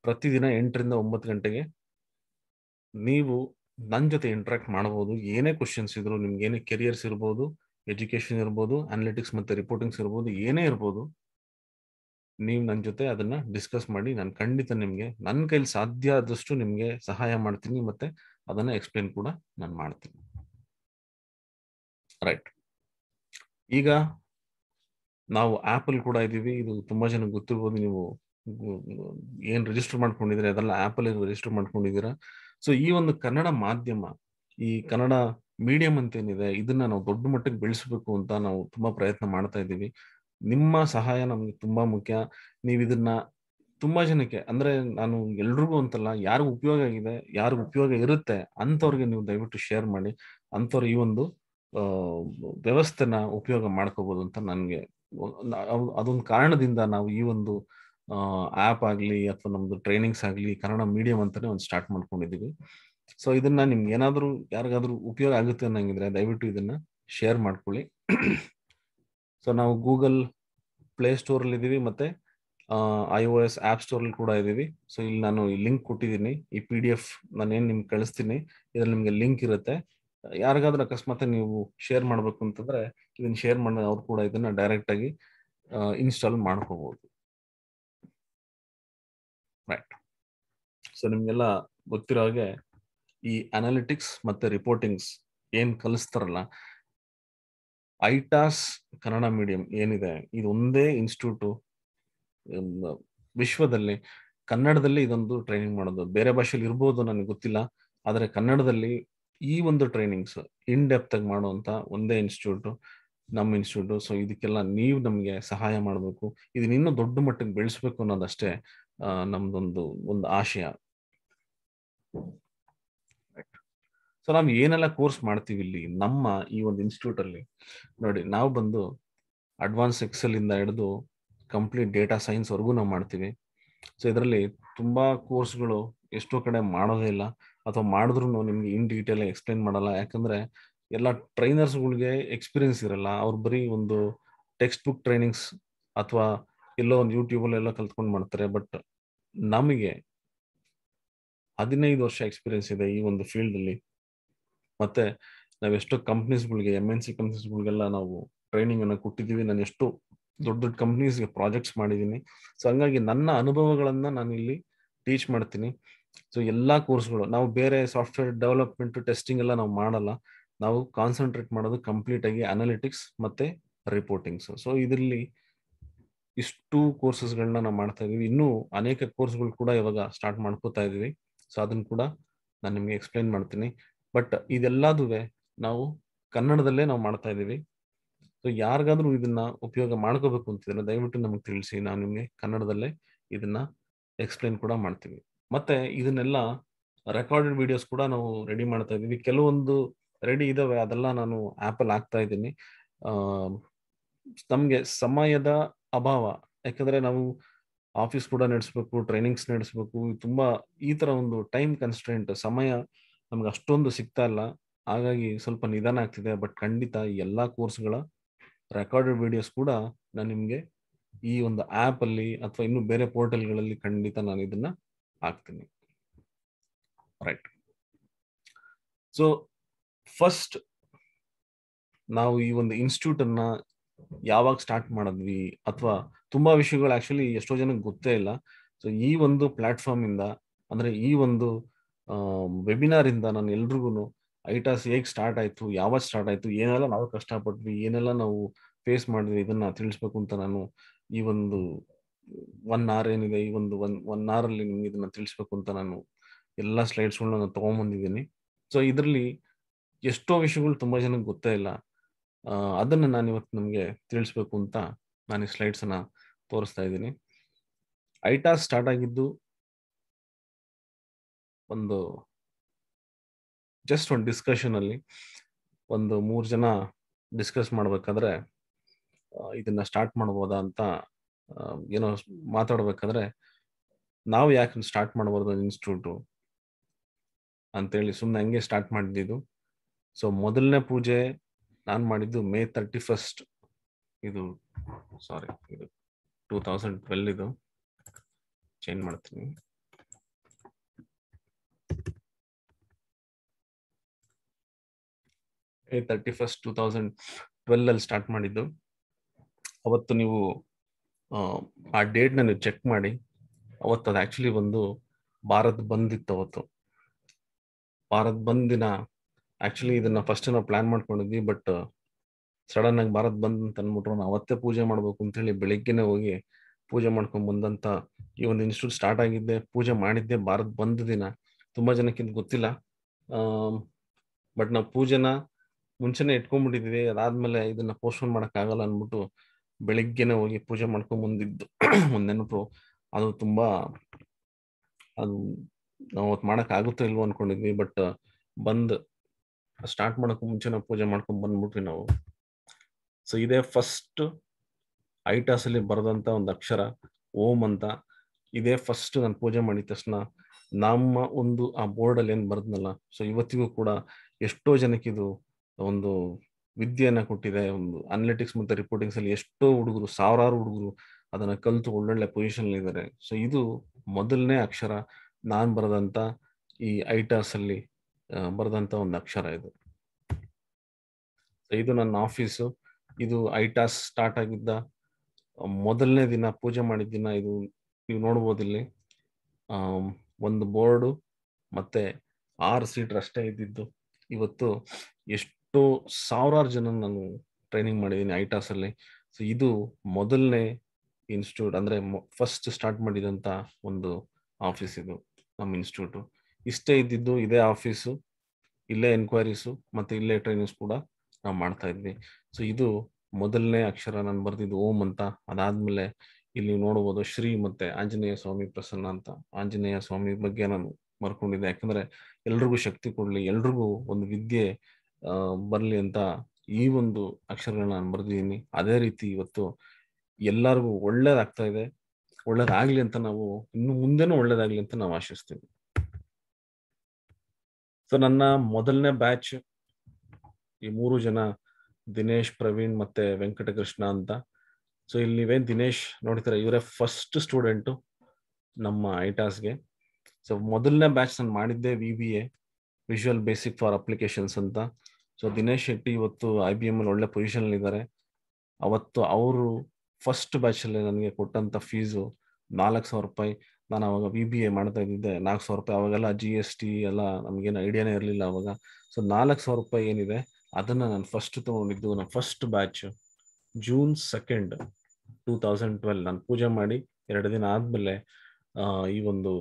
ಪ್ರತಿದಿನ ಎಂಟರಿಂದ ಒಂಬತ್ತು ಗಂಟೆಗೆ ನೀವು ನನ್ನ ಜೊತೆ ಇಂಟ್ರಾಕ್ಟ್ ಮಾಡ್ಬೋದು ಏನೇ ಕ್ವಶನ್ಸ್ ಇದ್ರು ನಿಮ್ಗೆ ಏನೇ ಕೆರಿಯರ್ಸ್ ಇರ್ಬೋದು ಎಜುಕೇಶನ್ ಇರ್ಬೋದು ಅನಾಲಿಟಿಕ್ಸ್ ಮತ್ತು ರಿಪೋರ್ಟಿಂಗ್ಸ್ ಇರ್ಬೋದು ಏನೇ ಇರ್ಬೋದು ನೀವು ನನ್ನ ಜೊತೆ ಅದನ್ನ ಡಿಸ್ಕಸ್ ಮಾಡಿ ನಾನು ಖಂಡಿತ ನಿಮಗೆ ನನ್ನ ಕೈಲಿ ಸಾಧ್ಯ ಆದಷ್ಟು ನಿಮಗೆ ಸಹಾಯ ಮಾಡ್ತೀನಿ ಮತ್ತೆ ಅದನ್ನ ಎಕ್ಸ್ಪ್ಲೇನ್ ಕೂಡ ನಾನು ಮಾಡ್ತೀನಿ ರೈಟ್ ಈಗ ನಾವು ಆಪಲ್ ಕೂಡ ಇದ್ದೀವಿ ಇದು ತುಂಬಾ ಜನ ಗೊತ್ತಿರ್ಬೋದು ನೀವು ಏನ್ ರಿಜಿಸ್ಟರ್ ಮಾಡ್ಕೊಂಡಿದ್ರೆ ಅದೆಲ್ಲ ಆಪಲ್ ಏನು ರಿಜಿಸ್ಟರ್ ಮಾಡ್ಕೊಂಡಿದ್ದೀರಾ ಸೊ ಈ ಒಂದು ಕನ್ನಡ ಮಾಧ್ಯಮ ಈ ಕನ್ನಡ ಮೀಡಿಯಂ ಅಂತ ಏನಿದೆ ಇದನ್ನ ನಾವು ದೊಡ್ಡ ಮಟ್ಟಕ್ಕೆ ಬೆಳೆಸಬೇಕು ಅಂತ ನಾವು ತುಂಬಾ ಪ್ರಯತ್ನ ಮಾಡ್ತಾ ಇದ್ದೀವಿ ನಿಮ್ಮ ಸಹಾಯ ನಮ್ಗೆ ತುಂಬಾ ಮುಖ್ಯ ನೀವು ಇದನ್ನ ತುಂಬಾ ಜನಕ್ಕೆ ಅಂದ್ರೆ ನಾನು ಎಲ್ರಿಗೂ ಅಂತಲ್ಲ ಯಾರಿಗೂ ಉಪಯೋಗ ಆಗಿದೆ ಯಾರಿಗೂ ಉಪಯೋಗ ಇರುತ್ತೆ ಅಂತವ್ರಿಗೆ ನೀವು ದಯವಿಟ್ಟು ಶೇರ್ ಮಾಡಿ ಅಂಥವ್ರು ಈ ಒಂದು ವ್ಯವಸ್ಥೆನ ಉಪಯೋಗ ಮಾಡ್ಕೋಬಹುದು ಅಂತ ನನಗೆ ಅದೊಂದು ಕಾರಣದಿಂದ ನಾವು ಈ ಒಂದು ಆ್ಯಪ್ ಆಗಲಿ ಅಥವಾ ನಮ್ದು ಟ್ರೈನಿಂಗ್ಸ್ ಆಗಲಿ ಕನ್ನಡ ಮೀಡಿಯಂ ಅಂತಾನೆ ಒಂದು ಸ್ಟಾರ್ಟ್ ಮಾಡ್ಕೊಂಡಿದ್ದೀವಿ ಸೊ ಇದನ್ನ ನಿಮ್ಗೆ ಏನಾದರೂ ಯಾರಿಗಾದ್ರೂ ಉಪಯೋಗ ಆಗುತ್ತೆ ಅನ್ನಂಗಿದ್ರೆ ದಯವಿಟ್ಟು ಇದನ್ನ ಶೇರ್ ಮಾಡ್ಕೊಳ್ಳಿ ಸೊ ನಾವು ಗೂಗಲ್ ಪ್ಲೇ ಸ್ಟೋರಲ್ಲಿ ಇದ್ದೀವಿ ಮತ್ತೆ ಐ ಓ ಎಸ್ ಆ್ಯಪ್ ಸ್ಟೋರಲ್ಲಿ ಕೂಡ ಇದ್ದೀವಿ ಸೊ ಇಲ್ಲಿ ನಾನು ಈ ಲಿಂಕ್ ಕೊಟ್ಟಿದ್ದೀನಿ ಈ ಪಿ ಡಿ ಎಫ್ ನಾನೇನು ನಿಮ್ಗೆ ಕಳಿಸ್ತೀನಿ ಇದ್ರಲ್ಲಿ ನಿಮಗೆ ಲಿಂಕ್ ಇರುತ್ತೆ ಯಾರಿಗಾದ್ರೂ ಅಕಸ್ಮಾತ್ ನೀವು ಶೇರ್ ಮಾಡ್ಬೇಕು ಅಂತಂದ್ರೆ ಇದನ್ನ ಶೇರ್ ಮಾಡ ಅವ್ರು ಕೂಡ ಇದನ್ನ ಡೈರೆಕ್ಟ್ ಆಗಿ ಇನ್ಸ್ಟಾಲ್ ಮಾಡ್ಕೋಬಹುದು ರೈಟ್ ಸೊ ನಿಮ್ಗೆಲ್ಲ ಗೊತ್ತಿರೋ ಹಾಗೆ ಈ ಅನಾಲಿಟಿಕ್ಸ್ ಮತ್ತೆ ರಿಪೋರ್ಟಿಂಗ್ಸ್ ಏನ್ ಕಲಿಸ್ತಾರಲ್ಲ ಐಟಾಸ್ ಕನ್ನಡ ಮೀಡಿಯಂ ಏನಿದೆ ಇದು ಒಂದೇ ಇನ್ಸ್ಟಿಟ್ಯೂಟು ವಿಶ್ವದಲ್ಲಿ ಕನ್ನಡದಲ್ಲಿ ಇದೊಂದು ಟ್ರೈನಿಂಗ್ ಮಾಡೋದು ಬೇರೆ ಭಾಷೆಯಲ್ಲಿ ಇರ್ಬೋದು ನನಗೆ ಗೊತ್ತಿಲ್ಲ ಆದರೆ ಕನ್ನಡದಲ್ಲಿ ಈ ಒಂದು ಟ್ರೈನಿಂಗ್ಸ್ ಇನ್ ಡೆಪ್ತ್ ಆಗಿ ಮಾಡುವಂತ ಒಂದೇ ಇನ್ಸ್ಟಿಟ್ಯೂಟ್ ನಮ್ಮ ಇನ್ಸ್ಟಿಟ್ಯೂಟ್ ಸೊ ಇದಕ್ಕೆಲ್ಲ ನೀವು ನಮಗೆ ಸಹಾಯ ಮಾಡಬೇಕು ಇದನ್ನ ಇನ್ನೂ ದೊಡ್ಡ ಮಟ್ಟಕ್ಕೆ ಬೆಳೆಸಬೇಕು ಅನ್ನೋದಷ್ಟೇ ನಮ್ದೊಂದು ಒಂದು ಆಶಯ ಸೊ ನಾವು ಏನೆಲ್ಲ ಕೋರ್ಸ್ ಮಾಡ್ತೀವಿ ಇಲ್ಲಿ ನಮ್ಮ ಈ ಒಂದು ಇನ್ಸ್ಟಿಟ್ಯೂಟ್ ಅಲ್ಲಿ ನೋಡಿ ನಾವು ಬಂದು ಅಡ್ವಾನ್ಸ್ ಎಕ್ಸೆಲ್ ಇಂದ ಹಿಡಿದು ಕಂಪ್ಲೀಟ್ ಡೇಟಾ ಸೈನ್ಸ್ ವರ್ಗು ನಾವು ಮಾಡ್ತೀವಿ ಸೊ ಇದರಲ್ಲಿ ತುಂಬಾ ಕೋರ್ಸ್ಗಳು ಎಷ್ಟೋ ಕಡೆ ಮಾಡೋದೇ ಇಲ್ಲ ಅಥವಾ ಮಾಡಿದ್ರು ನಿಮ್ಗೆ ಇನ್ ಡೀಟೇಲ್ ಎಕ್ಸ್ಪ್ಲೈನ್ ಮಾಡಲ್ಲ ಯಾಕಂದ್ರೆ ಎಲ್ಲ ಟ್ರೈನರ್ಸ್ಗಳಿಗೆ ಎಕ್ಸ್ಪೀರಿಯನ್ಸ್ ಇರಲ್ಲ ಅವ್ರು ಬರೀ ಒಂದು ಟೆಕ್ಸ್ಟ್ ಬುಕ್ ಟ್ರೈನಿಂಗ್ಸ್ ಅಥವಾ ಎಲ್ಲೋ ಒಂದು ಯೂಟ್ಯೂಬ್ ಎಲ್ಲ ಕಲ್ತ್ಕೊಂಡು ಮಾಡ್ತಾರೆ ಬಟ್ ನಮಗೆ ಹದಿನೈದು ವರ್ಷ ಎಕ್ಸ್ಪೀರಿಯನ್ಸ್ ಇದೆ ಈ ಒಂದು ಫೀಲ್ಡ್ ಅಲ್ಲಿ ಮತ್ತೆ ನಾವೆಷ್ಟೋ ಕಂಪ್ನೀಸ್ಗಳಿಗೆ ಎಮ್ ಎನ್ ಸಿ ಕಂಪ್ನೀಸ್ಗಳಿಗೆಲ್ಲ ನಾವು ಟ್ರೈನಿಂಗ್ ಟ್ರೈನಿಂಗನ್ನು ಕೊಟ್ಟಿದ್ದೀವಿ ನಾನು ಎಷ್ಟು ದೊಡ್ಡ ದೊಡ್ಡ ಕಂಪ್ನೀಸ್ಗೆ ಪ್ರಾಜೆಕ್ಟ್ಸ್ ಮಾಡಿದ್ದೀನಿ ಸೊ ಹಂಗಾಗಿ ನನ್ನ ನಾನು ಇಲ್ಲಿ ಟೀಚ್ ಮಾಡ್ತೀನಿ ಸೊ ಎಲ್ಲ ಕೋರ್ಸ್ಗಳು ನಾವು ಬೇರೆ ಸಾಫ್ಟ್ವೇರ್ ಡೆವಲಪ್ಮೆಂಟ್ ಟೆಸ್ಟಿಂಗ್ ಎಲ್ಲ ನಾವು ಮಾಡಲ್ಲ ನಾವು ಕಾನ್ಸಂಟ್ರೇಟ್ ಮಾಡೋದು ಕಂಪ್ಲೀಟ್ ಆಗಿ ಅನಾಲಿಟಿಕ್ಸ್ ಮತ್ತೆ ರಿಪೋರ್ಟಿಂಗ್ಸ್ ಸೊ ಇದರಲ್ಲಿ ಇಷ್ಟು ಕೋರ್ಸಸ್ಗಳನ್ನ ನಾವು ಮಾಡ್ತಾ ಇದೀವಿ ಇನ್ನೂ ಅನೇಕ ಕೋರ್ಸ್ಗಳು ಕೂಡ ಇವಾಗ ಸ್ಟಾರ್ಟ್ ಮಾಡ್ಕೋತಾ ಇದೀವಿ ಸೊ ಅದನ್ನು ಕೂಡ ನಾನು ನಿಮಗೆ ಎಕ್ಸ್ಪ್ಲೈನ್ ಮಾಡ್ತೀನಿ ಬಟ್ ಇದೆಲ್ಲದುವೆ ನಾವು ಕನ್ನಡದಲ್ಲೇ ನಾವು ಮಾಡ್ತಾ ಇದೀವಿ ಸೊ ಯಾರಿಗಾದ್ರೂ ಇದನ್ನ ಉಪಯೋಗ ಮಾಡ್ಕೋಬೇಕು ಅಂತಿದ್ರೆ ದಯವಿಟ್ಟು ನಮಗೆ ತಿಳಿಸಿ ನಾವು ನಿಮಗೆ ಕನ್ನಡದಲ್ಲೇ ಇದನ್ನ ಎಕ್ಸ್ಪ್ಲೈನ್ ಕೂಡ ಮಾಡ್ತೀವಿ ಮತ್ತೆ ಇದನ್ನೆಲ್ಲ ರೆಕಾರ್ಡೆಡ್ ವಿಡಿಯೋಸ್ ಕೂಡ ನಾವು ರೆಡಿ ಮಾಡ್ತಾ ಇದ್ದೀವಿ ಕೆಲವೊಂದು ರೆಡಿ ಇದಾವೆ ಅದೆಲ್ಲ ನಾನು ಆ್ಯಪಲ್ಲಿ ಹಾಕ್ತಾ ಇದ್ದೀನಿ ನಮಗೆ ಸಮಯದ ಅಭಾವ ಯಾಕಂದರೆ ನಾವು ಆಫೀಸ್ ಕೂಡ ನಡೆಸ್ಬೇಕು ಟ್ರೈನಿಂಗ್ಸ್ ನಡೆಸ್ಬೇಕು ತುಂಬ ಈ ಥರ ಒಂದು ಟೈಮ್ ಕನ್ಸ್ಟೆಂಟ್ ಸಮಯ ನಮ್ಗೆ ಅಷ್ಟೊಂದು ಸಿಗ್ತಾ ಇಲ್ಲ ಹಾಗಾಗಿ ಸ್ವಲ್ಪ ನಿಧಾನ ಆಗ್ತಿದೆ ಬಟ್ ಖಂಡಿತ ಈ ಎಲ್ಲ ಕೋರ್ಸ್ಗಳ ರೆಕಾರ್ಡೆಡ್ ವಿಡಿಯೋಸ್ ಕೂಡ ನಾನು ನಿಮಗೆ ಈ ಒಂದು ಆ್ಯಪಲ್ಲಿ ಅಥವಾ ಇನ್ನೂ ಬೇರೆ ಪೋರ್ಟಲ್ಗಳಲ್ಲಿ ಖಂಡಿತ ನಾನು ಇದನ್ನು ಹಾಕ್ತೀನಿ ರೈಟ್ ಸೊ ಫಸ್ಟ್ ನಾವು ಈ ಒಂದು ಇನ್ಸ್ಟಿಟ್ಯೂಟ್ ಅನ್ನ ಯಾವಾಗ ಸ್ಟಾರ್ಟ್ ಮಾಡಿದ್ವಿ ಅಥವಾ ತುಂಬಾ ವಿಷಯಗಳು ಆಕ್ಚುಲಿ ಎಷ್ಟೋ ಜನಕ್ಕೆ ಗೊತ್ತೇ ಇಲ್ಲ ಸೊ ಈ ಒಂದು ಪ್ಲಾಟ್ಫಾರ್ಮ್ ಇಂದ ಅಂದ್ರೆ ಈ ಒಂದು ವೆಬಿನಾರ್ ಇಂದ ನಾನು ಎಲ್ರಿಗೂ ಐಟಾಸ್ ಹೇಗೆ ಸ್ಟಾರ್ಟ್ ಆಯ್ತು ಯಾವಾಗ ಸ್ಟಾರ್ಟ್ ಆಯ್ತು ಏನೆಲ್ಲ ನಾವು ಕಷ್ಟಪಟ್ವಿ ಏನೆಲ್ಲ ನಾವು ಫೇಸ್ ಮಾಡಿದ್ವಿ ಇದನ್ನ ತಿಳಿಸ್ಬೇಕು ಅಂತ ನಾನು ಈ ಒಂದು ಒನ್ ಅವರ್ ಏನಿದೆ ಈ ಒಂದು ಒನ್ ಒನ್ ಅವರ್ ಅಲ್ಲಿ ನಿಮ್ಗೆ ಇದನ್ನ ತಿಳಿಸ್ಬೇಕು ಅಂತ ನಾನು ಎಲ್ಲ ಸ್ಲೈಡ್ಸ್ಗಳನ್ನ ನಾನು ತಗೊಂಡ್ಬಂದಿದ್ದೀನಿ ಸೊ ಇದರಲ್ಲಿ ಎಷ್ಟೋ ವಿಷಯಗಳು ತುಂಬಾ ಜನಕ್ಕೆ ಗೊತ್ತೇ ಇಲ್ಲ ಅದನ್ನ ನಾನು ಇವತ್ತು ನಿಮ್ಗೆ ತಿಳಿಸ್ಬೇಕು ಅಂತ ನಾನು ಈ ಸ್ಲೈಡ್ಸ್ ಅನ್ನ ತೋರಿಸ್ತಾ ಇದ್ದೀನಿ ಐಟಾ ಸ್ಟಾರ್ಟ್ ಆಗಿದ್ದು ಒಂದು ಜಸ್ಟ್ ಒಂದು ಡಿಸ್ಕಷನ್ ಅಲ್ಲಿ ಒಂದು ಮೂರು ಜನ ಡಿಸ್ಕಸ್ ಮಾಡ್ಬೇಕಾದ್ರೆ ಇದನ್ನ ಸ್ಟಾರ್ಟ್ ಮಾಡ್ಬೋದಾ ಅಂತ ಏನೋ ಮಾತಾಡ್ಬೇಕಂದ್ರೆ ನಾವು ಯಾಕೆ ಸ್ಟಾರ್ಟ್ ಮಾಡಬಾರ್ದು ಇನ್ಸ್ಟಿಟ್ಯೂಟು ಅಂತೇಳಿ ಸುಮ್ಮನೆ ಹಂಗೆ ಸ್ಟಾರ್ಟ್ ಮಾಡಿದ್ದು ಸೊ ಮೊದಲನೇ ಪೂಜೆ ನಾನು ಮಾಡಿದ್ದು ಮೇ ತರ್ಟಿ ಫಸ್ಟ್ ಇದು ಸಾರಿ ಇದು ಟೂ ತೌಸಂಡ್ ಟ್ವೆಲ್ ಇದು ಚೇಂಜ್ ಮಾಡ್ತೀನಿ May thirty first two thousand twelve ಅಲ್ಲಿ ಸ್ಟಾರ್ಟ್ ಮಾಡಿದ್ದು ಅವತ್ತು ನೀವು ಆ ಡೇಟ್ನ ನೀವು ಚೆಕ್ ಮಾಡಿ ಅವತ್ತು ಅದು ಆಕ್ಚುಲಿ ಒಂದು ಭಾರತ್ ಬಂದ್ ಇತ್ತು ಅವತ್ತು ಭಾರತ್ ಬಂದ್ ದಿನ ಆಕ್ಚುಲಿ ಇದನ್ನ ಫಸ್ಟ್ ನಾವು ಪ್ಲಾನ್ ಮಾಡ್ಕೊಂಡಿದ್ವಿ ಬಟ್ ಸಡನ್ ಆಗಿ ಭಾರತ್ ಬಂದ್ ಅಂತ ಅಂದ್ಬಿಟ್ರು ನಾವು ಅವತ್ತೇ ಪೂಜೆ ಮಾಡ್ಬೇಕು ಅಂತ ಹೇಳಿ ಬೆಳಿಗ್ಗೆನೆ ಹೋಗಿ ಪೂಜೆ ಮಾಡ್ಕೊಂಡು ಬಂದಂತ ಈ ಒಂದು ಇನ್ಸ್ಟಿಟ್ಯೂಟ್ ಸ್ಟಾರ್ಟ್ ಆಗಿದ್ದೆ ಪೂಜೆ ಮಾಡಿದ್ದೆ ಭಾರತ್ ಬಂದ್ ದಿನ ತುಂಬಾ ಜನಕ್ಕಿಂತ ಗೊತ್ತಿಲ್ಲ ಬಟ್ ನಾವು ಪೂಜೆನ ಮುಂಚೆನೆ ಇಟ್ಕೊಂಡ್ಬಿಟ್ಟಿದ್ವಿ ಅದಾದ್ಮೇಲೆ ಇದನ್ನ ಪೋಸ್ಟ್ಪೋನ್ ಮಾಡೋಕ್ಕಾಗಲ್ಲ ಅಂದ್ಬಿಟ್ಟು ಬೆಳಿಗ್ಗೆನೆ ಹೋಗಿ ಪೂಜೆ ಮಾಡ್ಕೊಂಡು ಬಂದಿದ್ದು ನೆನಪು ಅದು ತುಂಬಾ ಅದು ನಾವು ಮಾಡಕ್ ಆಗುತ್ತೋ ಇಲ್ವೋ ಅನ್ಕೊಂಡಿದ್ವಿ ಬಟ್ ಬಂದ್ ಸ್ಟಾರ್ಟ್ ಮಾಡೋಕ್ಕೂ ಮುಂಚೆ ನಾವು ಪೂಜೆ ಮಾಡ್ಕೊಂಡು ಬಂದ್ಬಿಟ್ರಿ ನಾವು ಸೊ ಇದೇ ಫಸ್ಟ್ ಅಲ್ಲಿ ಬರೆದಂಥ ಒಂದು ಅಕ್ಷರ ಓಂ ಅಂತ ಇದೇ ಫಸ್ಟ್ ನಾನು ಪೂಜೆ ಮಾಡಿದ ತಕ್ಷಣ ನಮ್ಮ ಒಂದು ಆ ಬೋರ್ಡ್ ಅಲ್ಲಿ ಏನು ಬರ್ದ್ನಲ್ಲ ಸೊ ಇವತ್ತಿಗೂ ಕೂಡ ಎಷ್ಟೋ ಜನಕ್ಕೆ ಇದು ಒಂದು ವಿದ್ಯೆಯನ್ನ ಕೊಟ್ಟಿದೆ ಒಂದು ಅನಾಲಿಟಿಕ್ಸ್ ಮತ್ತು ರಿಪೋರ್ಟಿಂಗ್ಸ್ ಅಲ್ಲಿ ಎಷ್ಟೋ ಹುಡುಗರು ಸಾವಿರಾರು ಹುಡುಗರು ಅದನ್ನ ಕಲ್ತು ಒಳ್ಳೊಳ್ಳೆ ಪೊಸಿಷನ್ ಇದ್ದಾರೆ ಸೊ ಇದು ಮೊದಲನೇ ಅಕ್ಷರ ನಾನ್ ಬರೆದಂತ ಈ ಐಟಾಸ್ ಅಲ್ಲಿ ಬರೆದಂತ ಒಂದು ಅಕ್ಷರ ಇದು ಇದು ನನ್ನ ಆಫೀಸು ಇದು ಐಟಾಸ್ ಸ್ಟಾರ್ಟ್ ಆಗಿದ್ದ ಮೊದಲನೇ ದಿನ ಪೂಜೆ ಮಾಡಿದ ದಿನ ಇದು ನೀವು ನೋಡ್ಬೋದು ಇಲ್ಲಿ ಒಂದು ಬೋರ್ಡು ಮತ್ತೆ ಆರು ಸೀಟ್ ಅಷ್ಟೇ ಇದ್ದಿದ್ದು ಇವತ್ತು ಎಷ್ಟು ಸೊ ಸಾವಿರಾರು ಜನ ನಾನು ಟ್ರೈನಿಂಗ್ ಮಾಡಿದ್ದೀನಿ ಐಟಾಸ್ ಅಲ್ಲಿ ಸೊ ಇದು ಮೊದಲನೇ ಇನ್ಸ್ಟಿಟ್ಯೂಟ್ ಅಂದ್ರೆ ಫಸ್ಟ್ ಸ್ಟಾರ್ಟ್ ಮಾಡಿದಂತ ಒಂದು ಆಫೀಸ್ ಇದು ನಮ್ಮ ಇನ್ಸ್ಟಿಟ್ಯೂಟ್ ಇಷ್ಟೇ ಇದ್ದಿದ್ದು ಇದೇ ಆಫೀಸು ಇಲ್ಲೇ ಎನ್ಕ್ವೈರೀಸು ಮತ್ತೆ ಇಲ್ಲೇ ಟ್ರೈನಿಂಗ್ಸ್ ಕೂಡ ನಾವು ಮಾಡ್ತಾ ಇದ್ವಿ ಸೊ ಇದು ಮೊದಲನೇ ಅಕ್ಷರ ನಾನು ಬರ್ದಿದ್ದು ಓಂ ಅಂತ ಅದಾದ್ಮೇಲೆ ಇಲ್ಲಿ ನೋಡಬಹುದು ಶ್ರೀ ಮತ್ತೆ ಆಂಜನೇಯ ಸ್ವಾಮಿ ಪ್ರಸನ್ನ ಅಂತ ಆಂಜನೇಯ ಸ್ವಾಮಿ ಬಗ್ಗೆ ನಾನು ಮರ್ಕೊಂಡಿದ್ದೆ ಯಾಕಂದ್ರೆ ಎಲ್ರಿಗೂ ಶಕ್ತಿ ಕೊಡ್ಲಿ ಎಲ್ರಿಗೂ ಒಂದು ವಿದ್ಯೆ ಬರಲಿ ಅಂತ ಈ ಒಂದು ಅಕ್ಷರಗಳನ್ನ ನಾನು ಬರೆದಿದ್ದೀನಿ ಅದೇ ರೀತಿ ಇವತ್ತು ಎಲ್ಲರಿಗೂ ಒಳ್ಳೇದಾಗ್ತಾ ಇದೆ ಒಳ್ಳೇದಾಗ್ಲಿ ಅಂತ ನಾವು ಇನ್ನು ಮುಂದೆನೂ ಒಳ್ಳೇದಾಗ್ಲಿ ಅಂತ ನಾವು ಆಶಿಸ್ತೀವಿ ಸೊ ನನ್ನ ಮೊದಲನೇ ಬ್ಯಾಚ್ ಈ ಮೂರು ಜನ ದಿನೇಶ್ ಪ್ರವೀಣ್ ಮತ್ತೆ ವೆಂಕಟಕೃಷ್ಣ ಅಂತ ಸೊ ಇಲ್ಲಿ ನೀವೇನು ದಿನೇಶ್ ನೋಡ್ತೀರಾ ಇವರೇ ಫಸ್ಟ್ ಸ್ಟೂಡೆಂಟು ನಮ್ಮ ಐಟಾಸ್ಗೆ ಸೊ ಮೊದಲನೇ ಬ್ಯಾಚ್ ನಾನು ಮಾಡಿದ್ದೆ V B A Visual Basic for Applications ಅಂತ ಸೊ ದಿನೇಶ್ ಶೆಟ್ಟಿ ಇವತ್ತು ಐ ಬಿ ಎಮ್ ಅಲ್ಲಿ ಒಳ್ಳೆ ಪೊಸಿಷನ್ ಇದ್ದಾರೆ ಅವತ್ತು ಅವರು ಫಸ್ಟ್ ಬ್ಯಾಚಲ್ಲಿ ನನಗೆ ಕೊಟ್ಟಂತ ಫೀಸು ನಾಲ್ಕು ಸಾವಿರ ರೂಪಾಯಿ ನಾನು ಅವಾಗ ವಿ ಬಿ ಎ ಮಾಡ್ತಾ ಇದ್ದಿದ್ದೆ ನಾಲ್ಕು ಸಾವಿರ ರೂಪಾಯಿ ಅವಾಗೆಲ್ಲ ಜಿ ಎಸ್ ಟಿ ಎಲ್ಲ ನಮಗೇನು ಐಡಿಯಾನೇ ಇರಲಿಲ್ಲ ಅವಾಗ ಸೊ ನಾಲ್ಕು ಸಾವಿರ ರೂಪಾಯಿ ಏನಿದೆ ಅದನ್ನು ನಾನು ಫಸ್ಟ್ ತೊಗೊಂಡಿದ್ದು ನನ್ನ first batch June second two thousand twelve ನಾನು ಪೂಜೆ ಮಾಡಿ ಎರಡು ದಿನ ಆದಮೇಲೆ ಈ ಒಂದು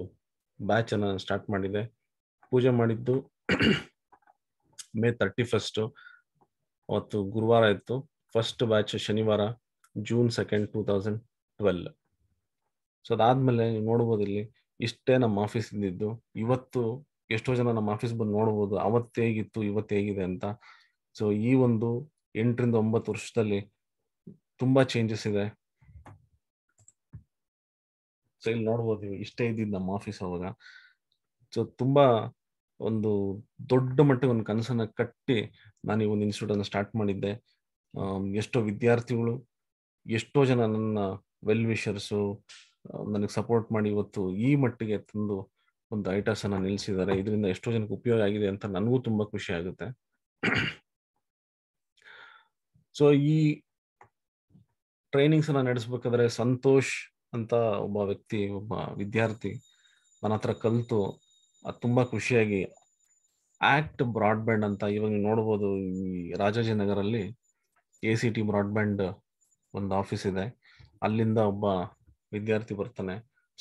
ಬ್ಯಾಚನ್ನು ನಾನು ಸ್ಟಾರ್ಟ್ ಮಾಡಿದೆ ಪೂಜೆ ಮಾಡಿದ್ದು ಮೇ ತರ್ಟಿ ಫಸ್ಟ್ ಅವತ್ತು ಗುರುವಾರ ಇತ್ತು ಫಸ್ಟ್ ಬ್ಯಾಚ್ ಶನಿವಾರ June second two thousand twelve so ಅದಾದ್ಮೇಲೆ ನೀವು ನೋಡ್ಬೋದು ಇಲ್ಲಿ ಇಷ್ಟೇ ನಮ್ಮ ಆಫೀಸ್ ಇದ್ದಿದ್ದು ಇವತ್ತು ಎಷ್ಟೋ ಜನ ನಮ್ಮ ಆಫೀಸ್ ಬಂದು ನೋಡ್ಬೋದು ಅವತ್ತು ಹೇಗಿತ್ತು ಇವತ್ತು ಹೇಗಿದೆ ಅಂತ ಸೊ ಈ ಒಂದು ಎಂಟರಿಂದ ಒಂಬತ್ತು ವರ್ಷದಲ್ಲಿ ತುಂಬಾ ಚೇಂಜಸ್ ಇದೆ ಸೊ ಇಲ್ಲಿ ನೋಡ್ಬೋದು ಇಷ್ಟೇ ಇದ್ದಿದ್ದು ನಮ್ಮ ಆಫೀಸ್ ಅವಾಗ ಸೊ ತುಂಬಾ ಒಂದು ದೊಡ್ಡ ಮಟ್ಟಿಗೆ ಒಂದು ಕನಸನ್ನ ಕಟ್ಟಿ ನಾನು ಈ ಒಂದು ಇನ್ಸ್ಟಿಟ್ಯೂಟ್ ಅನ್ನ ಸ್ಟಾರ್ಟ್ ಮಾಡಿದ್ದೆ ಎಷ್ಟೋ ವಿದ್ಯಾರ್ಥಿಗಳು ಎಷ್ಟೋ ಜನ ನನ್ನ ವೆಲ್ ವಿಷರ್ಸು ನನಗೆ ಸಪೋರ್ಟ್ ಮಾಡಿ ಇವತ್ತು ಈ ಮಟ್ಟಿಗೆ ತಂದು ಒಂದು ಐಟಾಸ್ ಅನ್ನ ನಿಲ್ಲಿಸಿದ್ದಾರೆ ಇದರಿಂದ ಎಷ್ಟೋ ಜನಕ್ಕೆ ಉಪಯೋಗ ಆಗಿದೆ ಅಂತ ನನಗೂ ತುಂಬಾ ಖುಷಿ ಆಗುತ್ತೆ ಸೊ ಈ ಟ್ರೈನಿಂಗ್ಸ್ ಅನ್ನ ನಡೆಸ್ಬೇಕಾದ್ರೆ ಸಂತೋಷ್ ಅಂತ ಒಬ್ಬ ವ್ಯಕ್ತಿ ಒಬ್ಬ ವಿದ್ಯಾರ್ಥಿ ನನ್ನ ಹತ್ರ ಕಲಿತು ತುಂಬಾ ಖುಷಿಯಾಗಿ ಆಕ್ಟ್ ಬ್ರಾಡ್ಬ್ಯಾಂಡ್ ಅಂತ ಇವಾಗ ನೋಡ್ಬೋದು ಈ ರಾಜಾಜಿನಗರಲ್ಲಿ ಎ ಸಿ ಟಿ ಬ್ರಾಡ್ಬ್ಯಾಂಡ್ ಒಂದು ಆಫೀಸ್ ಇದೆ ಅಲ್ಲಿಂದ ಒಬ್ಬ ವಿದ್ಯಾರ್ಥಿ ಬರ್ತಾನೆ